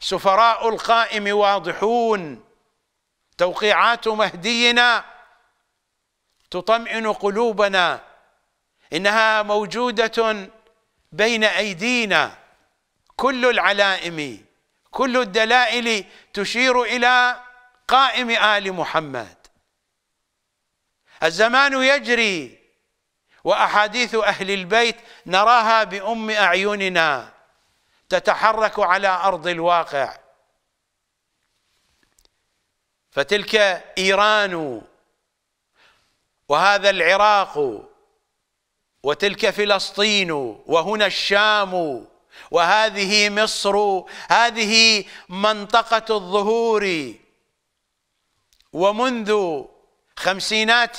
سفراء القائم واضحون توقيعات مهدينا تطمئن قلوبنا انها موجوده بين ايدينا كل العلائم كل الدلائل تشير إلى قائم آل محمد الزمان يجري وأحاديث أهل البيت نراها بأم أعيننا تتحرك على أرض الواقع فتلك إيران وهذا العراق وتلك فلسطين وهنا الشام وهذه مصر هذه منطقة الظهور ومنذ خمسينات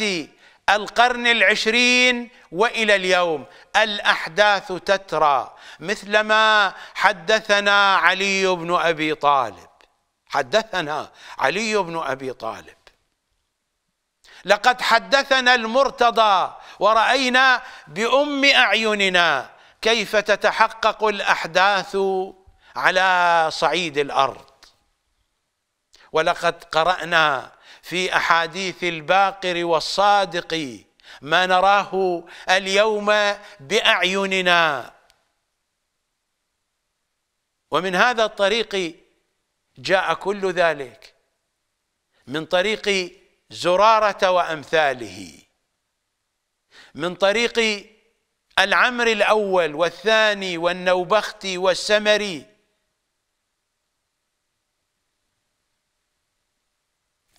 القرن العشرين والى اليوم الاحداث تترى مثلما حدثنا علي بن ابي طالب حدثنا علي بن ابي طالب لقد حدثنا المرتضى وراينا بام اعيننا كيف تتحقق الاحداث على صعيد الارض ولقد قرانا في احاديث الباقر والصادق ما نراه اليوم باعيننا ومن هذا الطريق جاء كل ذلك من طريق زراره وامثاله من طريق العمري الأول والثاني والنوبختي والسمري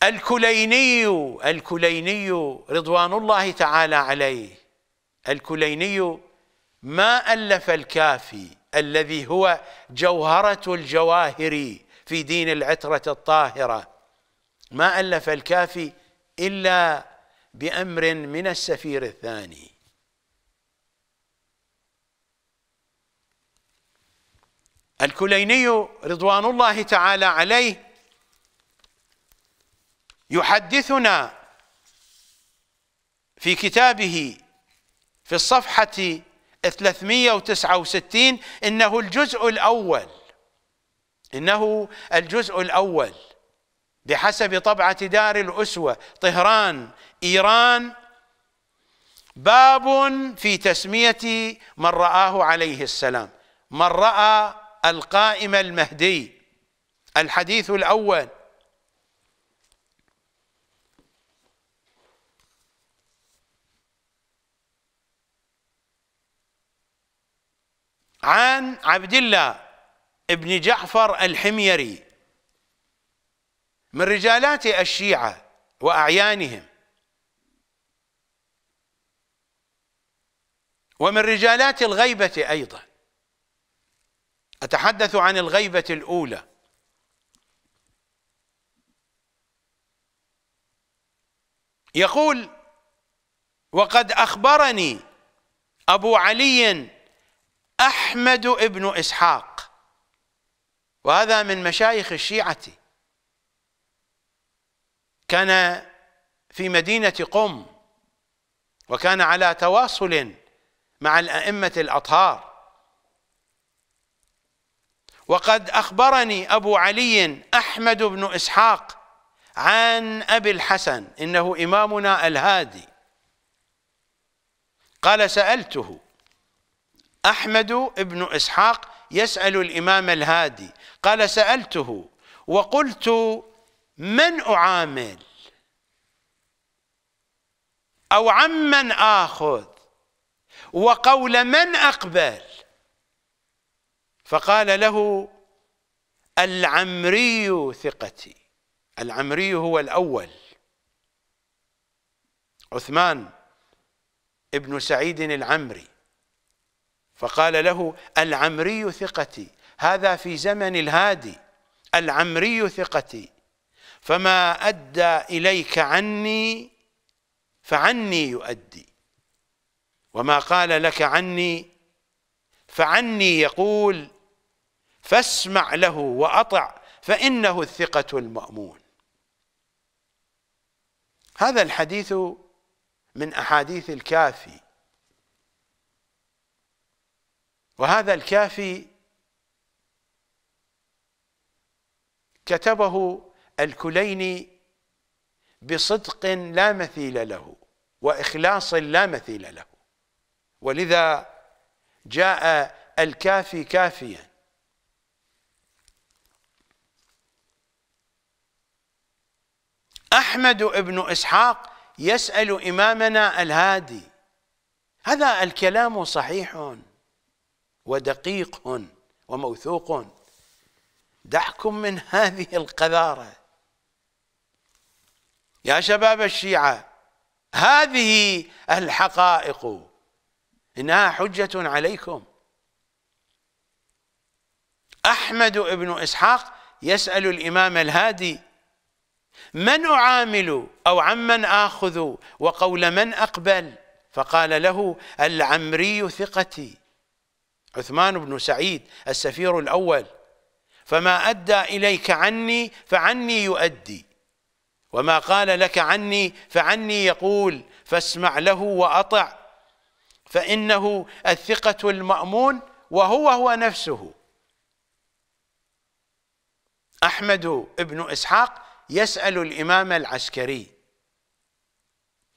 الكليني الكليني رضوان الله تعالى عليه الكليني ما ألف الكافي الذي هو جوهرة الجواهر في دين العترة الطاهرة ما ألف الكافي إلا بأمر من السفير الثاني الكليني رضوان الله تعالى عليه يحدثنا في كتابه في الصفحة 369 إنه الجزء الأول إنه الجزء الأول بحسب طبعة دار الأسوة طهران إيران باب في تسمية من رآه عليه السلام من رأى القائم المهدي الحديث الأول عن عبد الله بن جعفر الحميري من رجالات الشيعة وأعيانهم ومن رجالات الغيبة أيضا أتحدث عن الغيبة الأولى يقول وقد أخبرني أبو علي أحمد ابن إسحاق وهذا من مشايخ الشيعة كان في مدينة قم وكان على تواصل مع الأئمة الأطهار وقد أخبرني أبو علي أحمد بن إسحاق عن أبي الحسن إنه إمامنا الهادي قال سألته أحمد بن إسحاق يسأل الإمام الهادي قال سألته وقلت من أعامل أو عمن آخذ وقول من أقبل فقال له العمري ثقتي العمري هو الأول عثمان ابن سعيد العمري فقال له العمري ثقتي هذا في زمن الهادي العمري ثقتي فما أدى إليك عني فعني يؤدي وما قال لك عني فعني يقول فاسمع له وأطع فإنه الثقة المأمون هذا الحديث من أحاديث الكافي وهذا الكافي كتبه الكليني بصدق لا مثيل له وإخلاص لا مثيل له ولذا جاء الكافي كافيا أحمد ابن إسحاق يسأل إمامنا الهادي هذا الكلام صحيح ودقيق وموثوق دعكم من هذه القذارة يا شباب الشيعة هذه الحقائق إنها حجة عليكم أحمد ابن إسحاق يسأل الإمام الهادي من أعامل أو عمن آخذ وقول من أقبل فقال له العمري ثقتي عثمان بن سعيد السفير الأول فما أدى إليك عني فعني يؤدي وما قال لك عني فعني يقول فاسمع له وأطع فإنه الثقة المأمون وهو هو نفسه أحمد بن إسحاق يسأل الإمام العسكري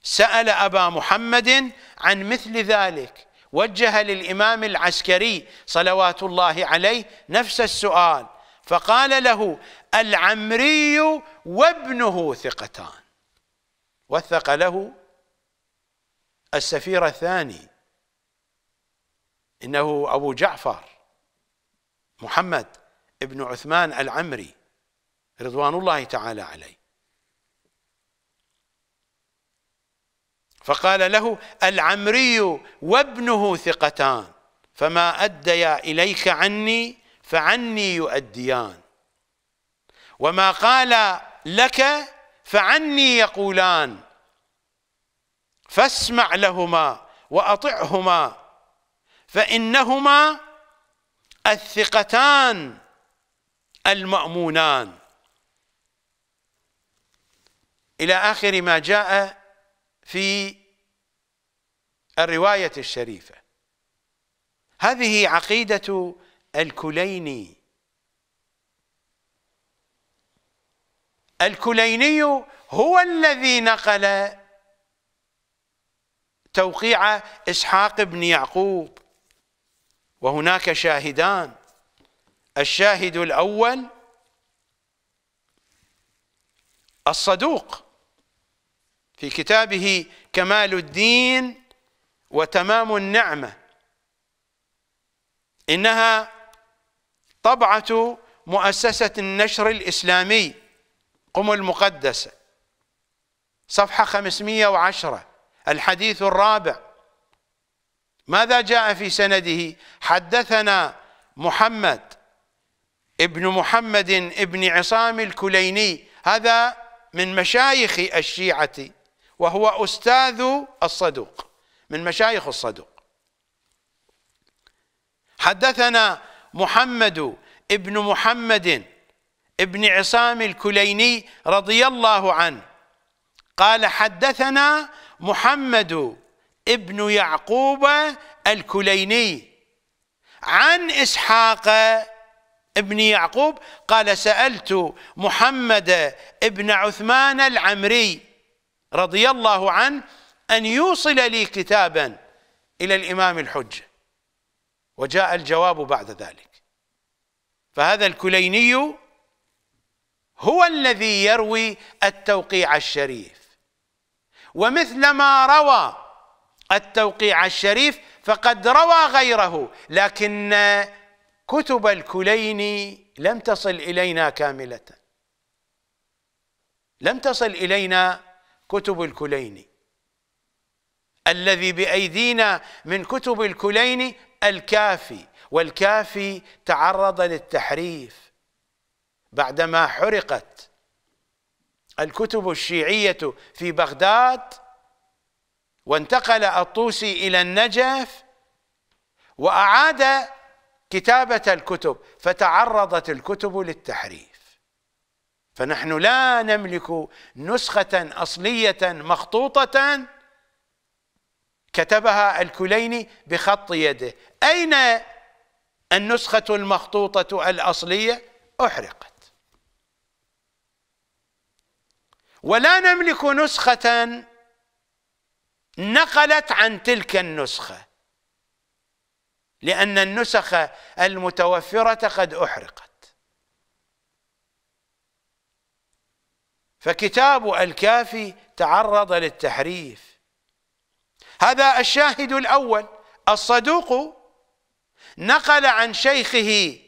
سأل أبا محمد عن مثل ذلك وجه للإمام العسكري صلوات الله عليه نفس السؤال فقال له العمري وابنه ثقتان وثق له السفير الثاني إنه أبو جعفر محمد ابن عثمان العمري رضوان الله تعالى عليه فقال له العمري وابنه ثقتان فما أديا إليك عني فعني يؤديان وما قال لك فعني يقولان فاسمع لهما وأطعهما فإنهما الثقتان المأمونان إلى آخر ما جاء في الرواية الشريفة هذه عقيدة الكليني الكليني هو الذي نقل توقيع إسحاق بن يعقوب وهناك شاهدان الشاهد الأول الصدوق في كتابه كمال الدين وتمام النعمه انها طبعه مؤسسه النشر الاسلامي قم المقدسه صفحه 510 الحديث الرابع ماذا جاء في سنده حدثنا محمد ابن محمد ابن عصام الكليني هذا من مشايخ الشيعه وهو أستاذ الصدوق من مشايخ الصدوق حدثنا محمد ابن محمد ابن عصام الكليني رضي الله عنه قال حدثنا محمد ابن يعقوب الكليني عن إسحاق ابن يعقوب قال سألت محمد ابن عثمان العمري رضي الله عنه أن يوصل لي كتابا إلى الإمام الحجة وجاء الجواب بعد ذلك فهذا الكليني هو الذي يروي التوقيع الشريف ومثلما روى التوقيع الشريف فقد روى غيره لكن كتب الكليني لم تصل إلينا كاملة لم تصل إلينا كتب الكليني الذي بأيدينا من كتب الكليني الكافي والكافي تعرض للتحريف بعدما حرقت الكتب الشيعية في بغداد وانتقل الطوسي إلى النجف وأعاد كتابة الكتب فتعرضت الكتب للتحريف فنحن لا نملك نسخة أصلية مخطوطة كتبها الكليني بخط يده أين النسخة المخطوطة الأصلية أحرقت ولا نملك نسخة نقلت عن تلك النسخة لأن النسخ المتوفرة قد أحرقت فكتاب الكافي تعرض للتحريف هذا الشاهد الأول الصدوق نقل عن شيخه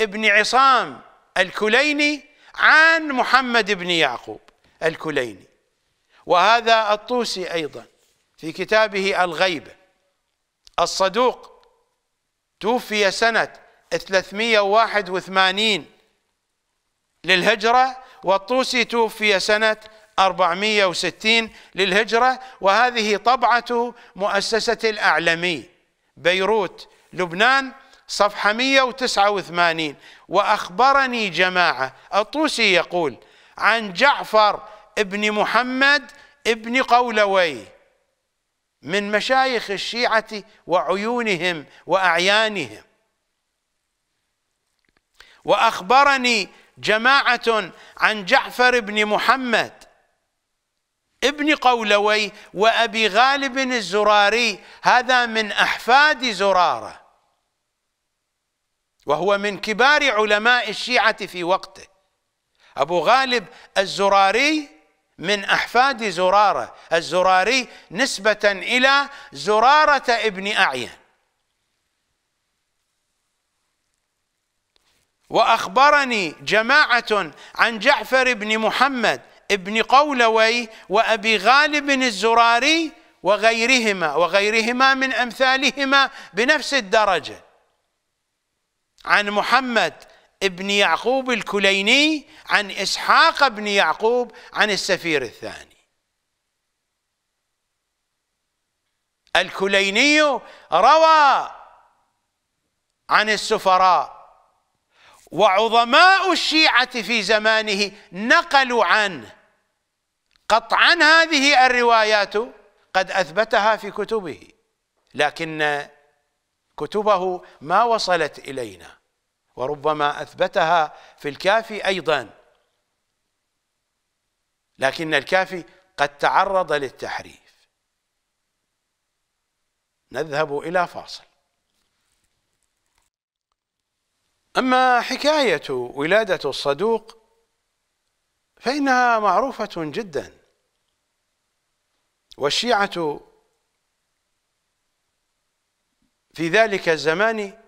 ابن عصام الكليني عن محمد بن يعقوب الكليني وهذا الطوسي أيضا في كتابه الغيبة الصدوق توفي سنة 381 للهجرة والطوسي توفي سنة 460 للهجرة وهذه طبعة مؤسسة الأعلمي بيروت لبنان صفحة 189 وأخبرني جماعة الطوسي يقول عن جعفر ابن محمد ابن قولوي من مشايخ الشيعة وعيونهم وأعيانهم وأخبرني جماعة عن جعفر بن محمد ابن قولوي وأبي غالب الزراري هذا من أحفاد زرارة وهو من كبار علماء الشيعة في وقته أبو غالب الزراري من أحفاد زرارة الزراري نسبة إلى زرارة ابن أعين وأخبرني جماعة عن جعفر بن محمد ابن قولوي وأبي غالب الزراري وغيرهما وغيرهما من أمثالهما بنفس الدرجة عن محمد ابن يعقوب الكليني عن إسحاق بن يعقوب عن السفير الثاني الكليني روى عن السفراء وعظماء الشيعة في زمانه نقلوا عنه قطعا هذه الروايات قد أثبتها في كتبه لكن كتبه ما وصلت إلينا وربما أثبتها في الكافي أيضا لكن الكافي قد تعرض للتحريف نذهب إلى فاصل أما حكاية ولادة الصدوق فإنها معروفة جدا والشيعة في ذلك الزمان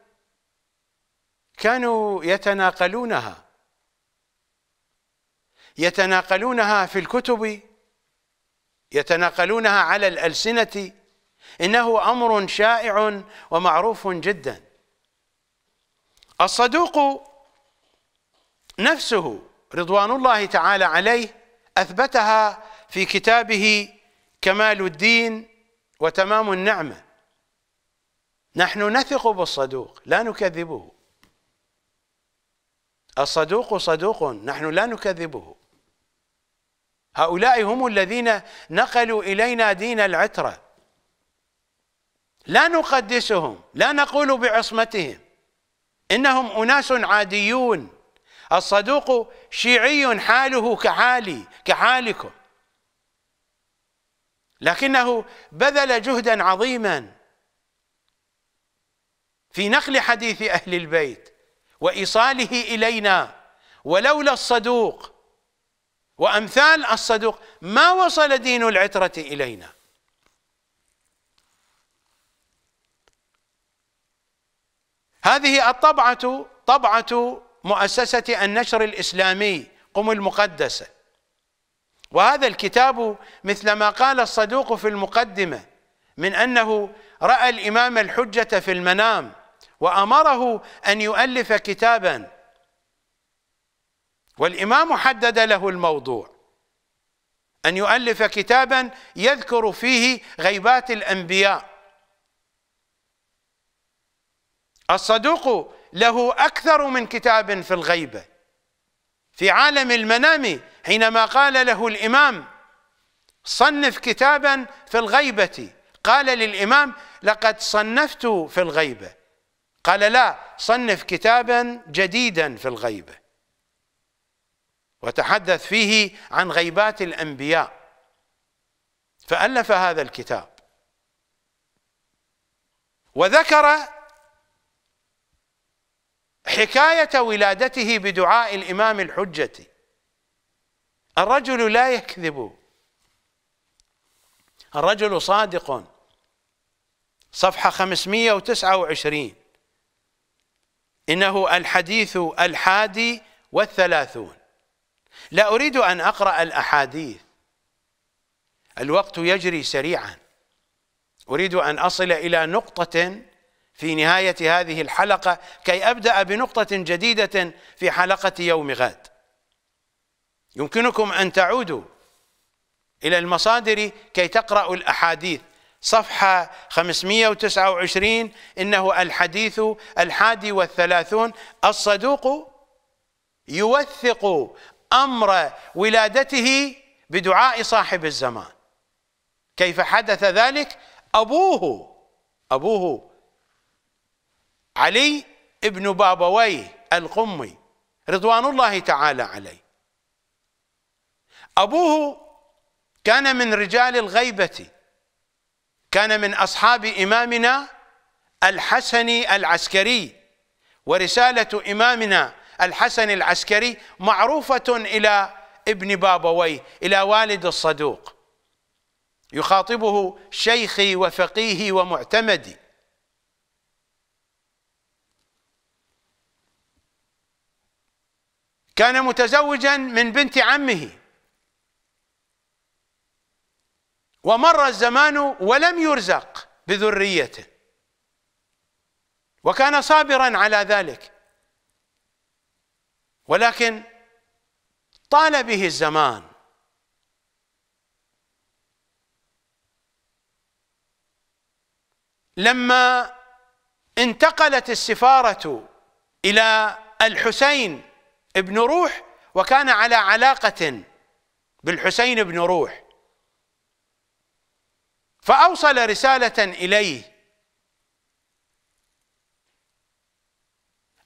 كانوا يتناقلونها يتناقلونها في الكتب يتناقلونها على الألسنة إنه أمر شائع ومعروف جدا الصدوق نفسه رضوان الله تعالى عليه اثبتها في كتابه كمال الدين وتمام النعمه نحن نثق بالصدوق لا نكذبه الصدوق صدوق نحن لا نكذبه هؤلاء هم الذين نقلوا الينا دين العتره لا نقدسهم لا نقول بعصمتهم إنهم أناس عاديون الصدوق شيعي حاله كحالي كحالكم لكنه بذل جهدا عظيما في نقل حديث أهل البيت وإيصاله إلينا ولولا الصدوق وأمثال الصدوق ما وصل دين العترة إلينا هذه الطبعة طبعة مؤسسة النشر الإسلامي قم المقدسة وهذا الكتاب مثل ما قال الصدوق في المقدمة من أنه رأى الإمام الحجة في المنام وأمره أن يؤلف كتابا والإمام حدد له الموضوع أن يؤلف كتابا يذكر فيه غيبات الأنبياء الصدوق له أكثر من كتاب في الغيبة في عالم المنام حينما قال له الإمام صنف كتابا في الغيبة قال للإمام لقد صنفت في الغيبة قال لا صنف كتابا جديدا في الغيبة وتحدث فيه عن غيبات الأنبياء فألف هذا الكتاب وذكر حكاية ولادته بدعاء الإمام الحجة الرجل لا يكذب الرجل صادق صفحة 529 إنه الحديث الحادي والثلاثون لا أريد أن أقرأ الأحاديث الوقت يجري سريعا أريد أن أصل إلى نقطة في نهاية هذه الحلقة كي أبدأ بنقطة جديدة في حلقة يوم غد يمكنكم أن تعودوا إلى المصادر كي تقرأوا الأحاديث صفحة 529 إنه الحديث الحادي والثلاثون الصدوق يوثق أمر ولادته بدعاء صاحب الزمان كيف حدث ذلك أبوه أبوه علي ابن بابويه القمي رضوان الله تعالى عليه أبوه كان من رجال الغيبة كان من أصحاب إمامنا الحسني العسكري ورسالة إمامنا الحسن العسكري معروفة إلى ابن بابويه إلى والد الصدوق يخاطبه شيخي وفقيهي ومعتمدي كان متزوجا من بنت عمه ومر الزمان ولم يرزق بذريته وكان صابرا على ذلك ولكن طال به الزمان لما انتقلت السفارة إلى الحسين ابن روح وكان على علاقة بالحسين بن روح فأوصل رسالة إليه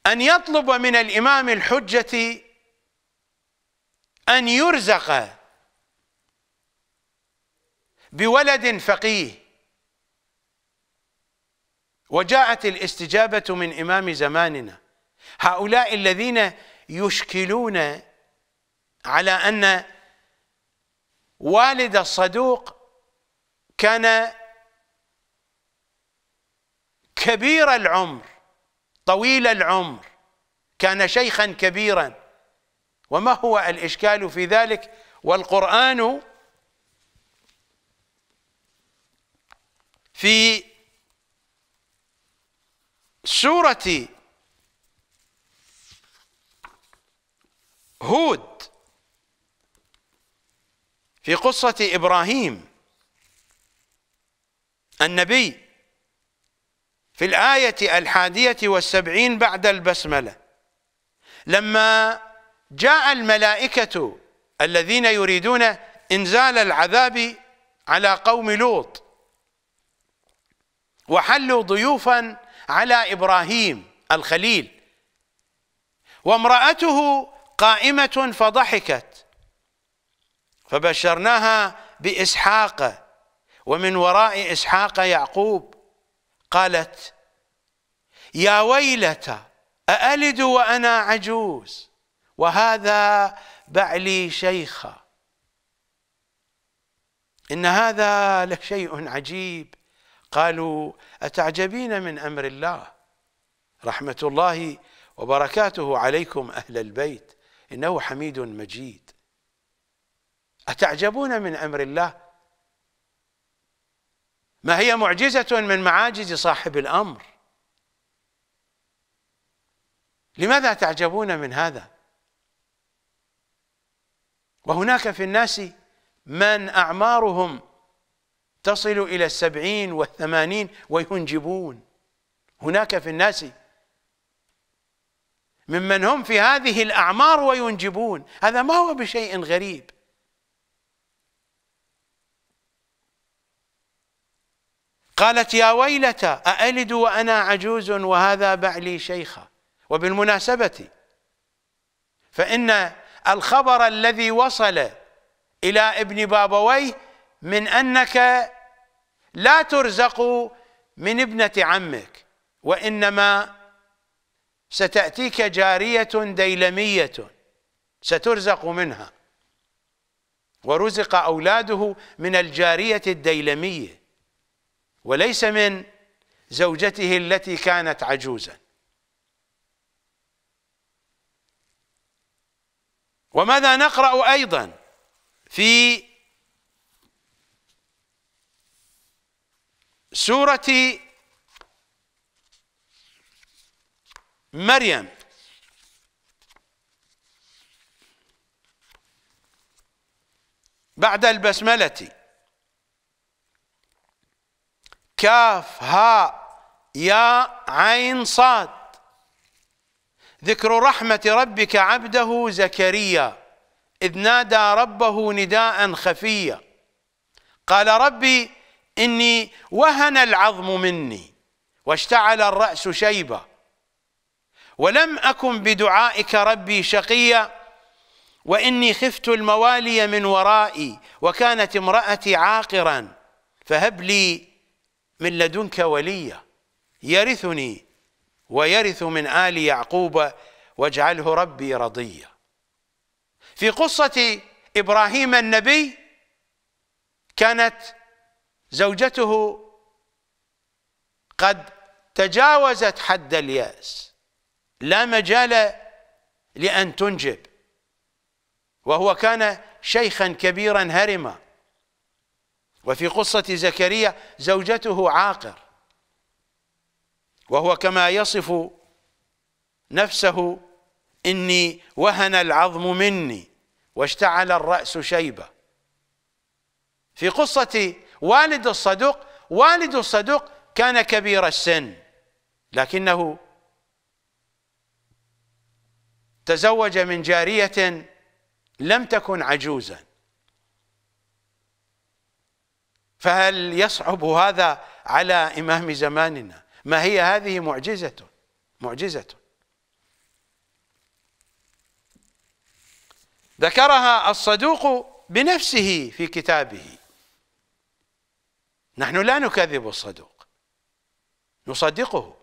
أن يطلب من الإمام الحجة أن يرزق بولد فقيه وجاءت الاستجابة من إمام زماننا هؤلاء الذين يشكلون على ان والد الصدوق كان كبير العمر طويل العمر كان شيخا كبيرا وما هو الاشكال في ذلك والقران في سوره هود في قصة إبراهيم النبي في الآية الحادية والسبعين بعد البسملة لما جاء الملائكة الذين يريدون إنزال العذاب على قوم لوط وحلوا ضيوفا على إبراهيم الخليل وامرأته قائمة فضحكت فبشرناها بإسحاق ومن وراء إسحاق يعقوب قالت يا ويلتى أألد وأنا عجوز وهذا بعلي شيخا إن هذا لشيء عجيب قالوا أتعجبين من أمر الله رحمة الله وبركاته عليكم أهل البيت إنه حميد مجيد أتعجبون من أمر الله ما هي معجزة من معاجز صاحب الأمر لماذا تعجبون من هذا وهناك في الناس من أعمارهم تصل إلى السبعين والثمانين وينجبون هناك في الناس ممن هم في هذه الأعمار وينجبون هذا ما هو بشيء غريب قالت يا ويلتى أألد وأنا عجوز وهذا بعلي شيخا وبالمناسبة فإن الخبر الذي وصل إلى ابن بابويه من أنك لا ترزق من ابنة عمك وإنما ستأتيك جارية ديلمية سترزق منها ورزق أولاده من الجارية الديلمية وليس من زوجته التي كانت عجوزا وماذا نقرأ أيضا في سورة مريم بعد البسملة كاف هاء ياء عين صاد ذكر رحمة ربك عبده زكريا إذ نادى ربه نداء خفيا قال ربي إني وهن العظم مني واشتعل الرأس شيبا ولم أكن بدعائك ربي شقيا وإني خفت الموالي من ورائي وكانت امرأتي عاقرا فهب لي من لدنك وليا يرثني ويرث من آل يعقوب واجعله ربي رضيا في قصة إبراهيم النبي كانت زوجته قد تجاوزت حد الياس لا مجال لأن تنجب وهو كان شيخا كبيرا هرما وفي قصة زكريا زوجته عاقر وهو كما يصف نفسه إني وهن العظم مني واشتعل الرأس شيبة في قصة والد الصدوق والد الصدوق كان كبير السن لكنه تزوج من جارية لم تكن عجوزا فهل يصعب هذا على إمام زماننا ما هي هذه معجزة معجزة ذكرها الصدوق بنفسه في كتابه نحن لا نكذب الصدوق نصدقه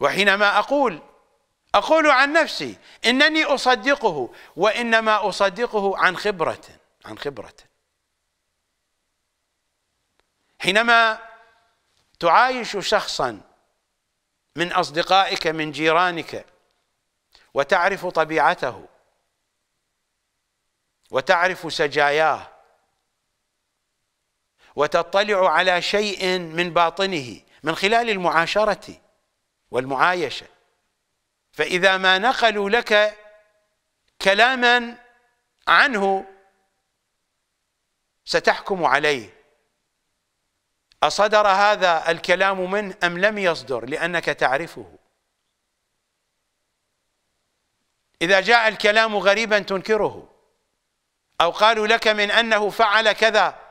وحينما أقول أقول عن نفسي إنني أصدقه وإنما أصدقه عن خبرة عن خبرة حينما تعايش شخصا من أصدقائك من جيرانك وتعرف طبيعته وتعرف سجاياه وتطلع على شيء من باطنه من خلال المعاشرة والمعايشة فإذا ما نقلوا لك كلاما عنه ستحكم عليه أصدر هذا الكلام منه أم لم يصدر لأنك تعرفه إذا جاء الكلام غريبا تنكره أو قالوا لك من أنه فعل كذا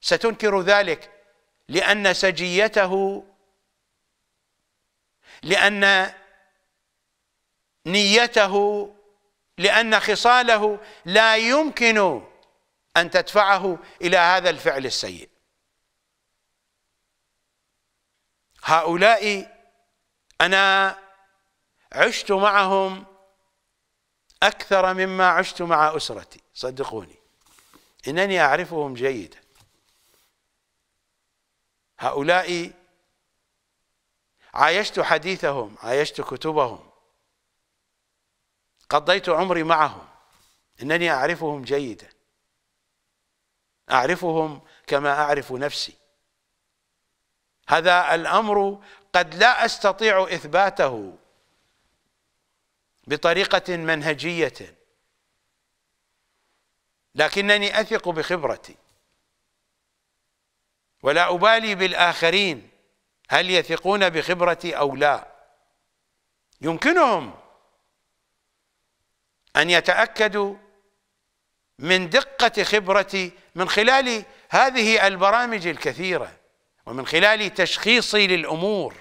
ستنكر ذلك لأن سجيته لأن نيته لأن خصاله لا يمكن أن تدفعه إلى هذا الفعل السيء هؤلاء أنا عشت معهم أكثر مما عشت مع أسرتي صدقوني إنني أعرفهم جيدا هؤلاء عايشت حديثهم عايشت كتبهم قضيت عمري معهم انني اعرفهم جيدا اعرفهم كما اعرف نفسي هذا الامر قد لا استطيع اثباته بطريقه منهجيه لكنني اثق بخبرتي ولا ابالي بالاخرين هل يثقون بخبرتي او لا يمكنهم أن يتأكدوا من دقة خبرتي من خلال هذه البرامج الكثيرة ومن خلال تشخيصي للأمور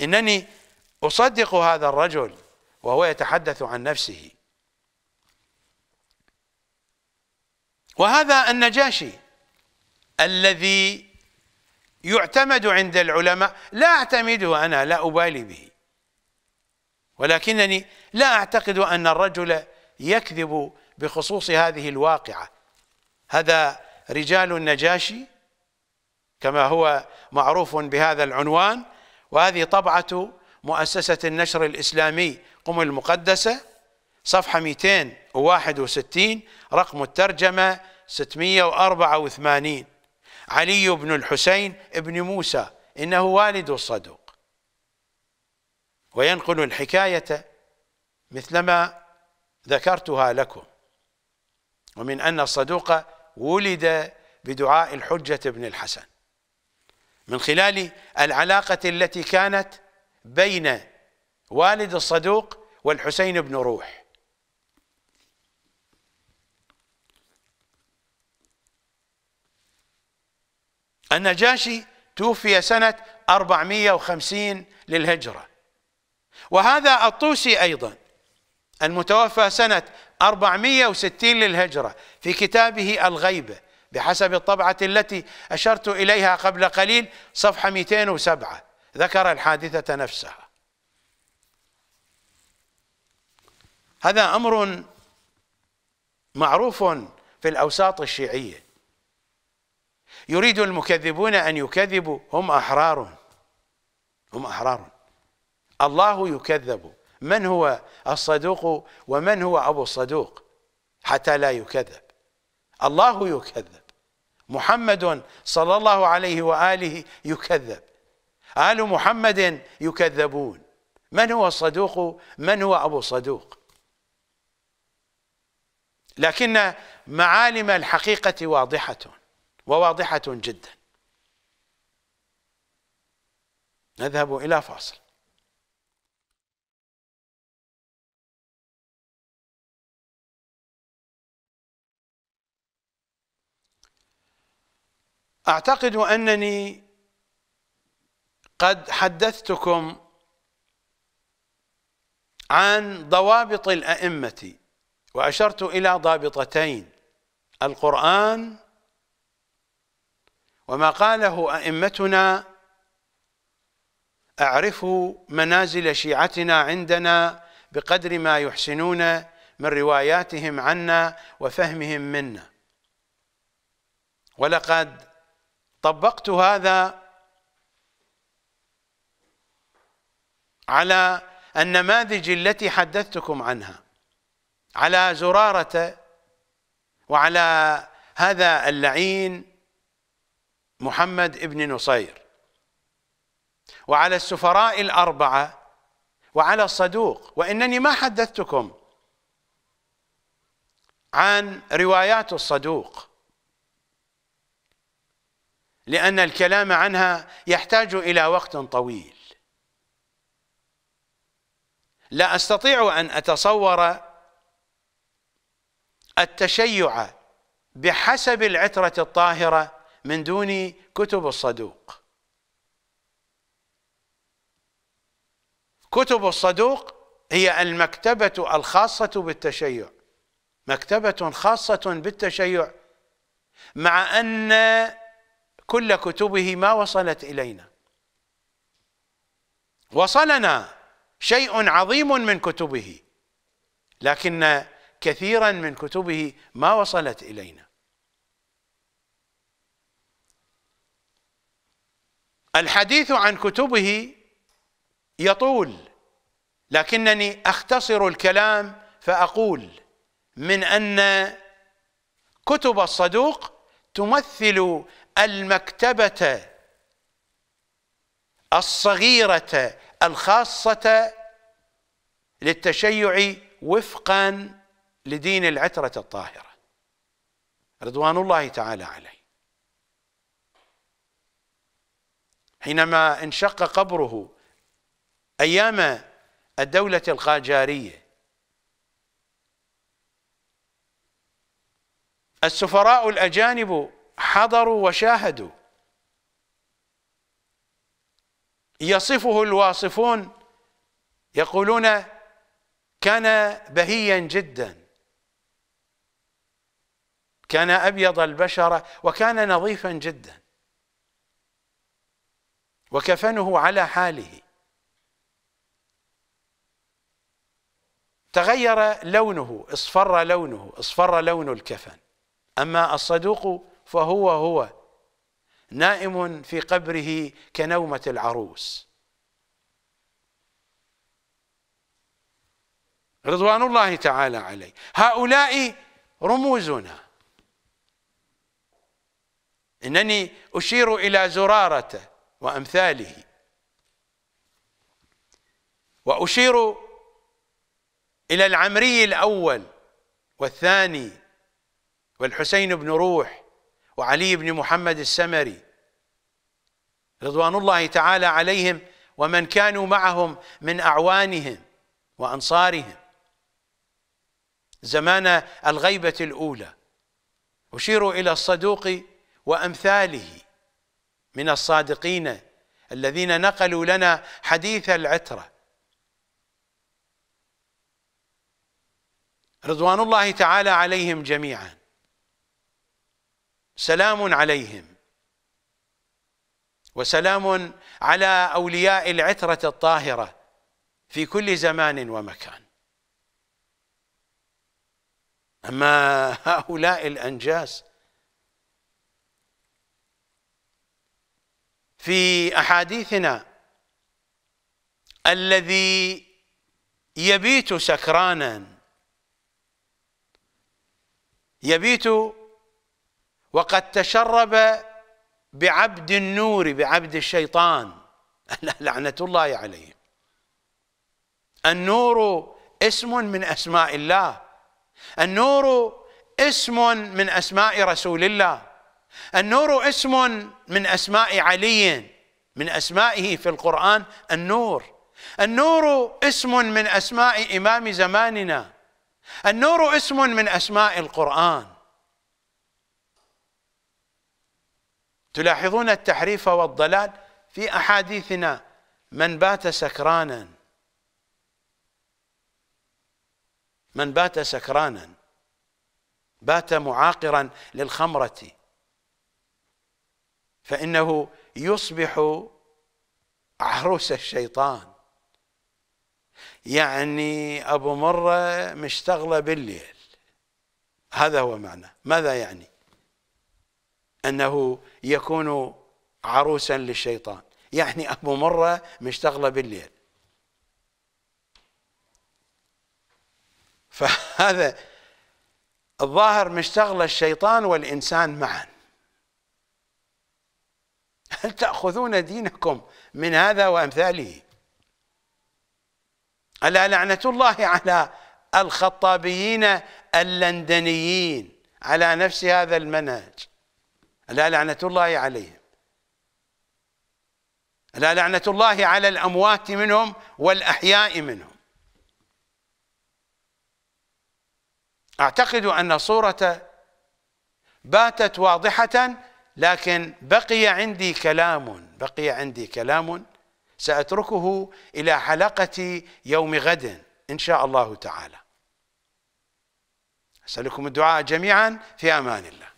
إنني أصدق هذا الرجل وهو يتحدث عن نفسه وهذا النجاشي الذي يعتمد عند العلماء لا أعتمده أنا لا أبالي به ولكنني لا اعتقد ان الرجل يكذب بخصوص هذه الواقعه هذا رجال النجاشي كما هو معروف بهذا العنوان وهذه طبعه مؤسسه النشر الاسلامي قم المقدسه صفحه 261 رقم الترجمه 684 علي بن الحسين بن موسى انه والد الصدوق وينقل الحكاية مثلما ذكرتها لكم ومن أن الصدوق ولد بدعاء الحجة بن الحسن من خلال العلاقة التي كانت بين والد الصدوق والحسين بن روح النجاشي توفي سنة 450 للهجرة وهذا الطوسي أيضا المتوفى سنة 460 للهجرة في كتابه الغيبة بحسب الطبعة التي أشرت إليها قبل قليل صفحة 207 ذكر الحادثة نفسها هذا أمر معروف في الأوساط الشيعية يريد المكذبون أن يكذبوا هم أحرار هم أحرار الله يكذب من هو الصدوق ومن هو أبو الصدوق حتى لا يكذب الله يكذب محمد صلى الله عليه وآله يكذب آل محمد يكذبون من هو الصدوق من هو أبو الصدوق لكن معالم الحقيقة واضحة وواضحة جدا نذهب إلى فاصل أعتقد أنني قد حدثتكم عن ضوابط الأئمة وأشرت إلى ضابطتين القرآن وما قاله أئمتنا أعرفوا منازل شيعتنا عندنا بقدر ما يحسنون من رواياتهم عنا وفهمهم منا ولقد طبقت هذا على النماذج التي حدثتكم عنها على زرارة وعلى هذا اللعين محمد ابن نصير وعلى السفراء الأربعة وعلى الصدوق وإنني ما حدثتكم عن روايات الصدوق لأن الكلام عنها يحتاج إلى وقت طويل لا أستطيع أن أتصور التشيع بحسب العترة الطاهرة من دون كتب الصدوق كتب الصدوق هي المكتبة الخاصة بالتشيع مكتبة خاصة بالتشيع مع أن كل كتبه ما وصلت إلينا وصلنا شيء عظيم من كتبه لكن كثيرا من كتبه ما وصلت إلينا الحديث عن كتبه يطول لكنني أختصر الكلام فأقول من أن كتب الصدوق تمثل المكتبة الصغيرة الخاصة للتشيع وفقا لدين العترة الطاهرة رضوان الله تعالى عليه حينما انشق قبره أيام الدولة القاجارية السفراء الأجانب حضروا وشاهدوا يصفه الواصفون يقولون كان بهيا جدا كان ابيض البشره وكان نظيفا جدا وكفنه على حاله تغير لونه اصفر لونه اصفر لون الكفن اما الصدوق فهو هو نائم في قبره كنومة العروس رضوان الله تعالى عليه هؤلاء رموزنا إنني أشير إلى زرارة وأمثاله وأشير إلى العمري الأول والثاني والحسين بن روح وعلي بن محمد السمري رضوان الله تعالى عليهم ومن كانوا معهم من أعوانهم وأنصارهم زمان الغيبة الأولى أشير إلى الصدوق وأمثاله من الصادقين الذين نقلوا لنا حديث العترة رضوان الله تعالى عليهم جميعاً سلام عليهم وسلام على اولياء العتره الطاهره في كل زمان ومكان اما هؤلاء الانجاس في احاديثنا الذي يبيت سكرانا يبيت وقد تشرب بعبد النور بعبد الشيطان لعنة الله عليه النور اسم من أسماء الله النور اسم من أسماء رسول الله النور اسم من أسماء علي من أسمائه في القرآن النور النور اسم من أسماء إمام زماننا النور اسم من أسماء القرآن تلاحظون التحريف والضلال في أحاديثنا من بات سكرانا من بات سكرانا بات معاقرا للخمرة فإنه يصبح عروس الشيطان يعني أبو مرة مشتغلة بالليل هذا هو معنى ماذا يعني أنه يكون عروسا للشيطان يعني أبو مرة مشتغلة بالليل فهذا الظاهر مشتغل الشيطان والإنسان معا هل تأخذون دينكم من هذا وأمثاله ألا لعنة الله على الخطابيين اللندنيين على نفس هذا المنهج ألا لعنة الله عليهم ألا لعنة الله على الأموات منهم والأحياء منهم أعتقد أن صورة باتت واضحة لكن بقي عندي كلام بقي عندي كلام سأتركه إلى حلقة يوم غد إن شاء الله تعالى أسألكم الدعاء جميعا في أمان الله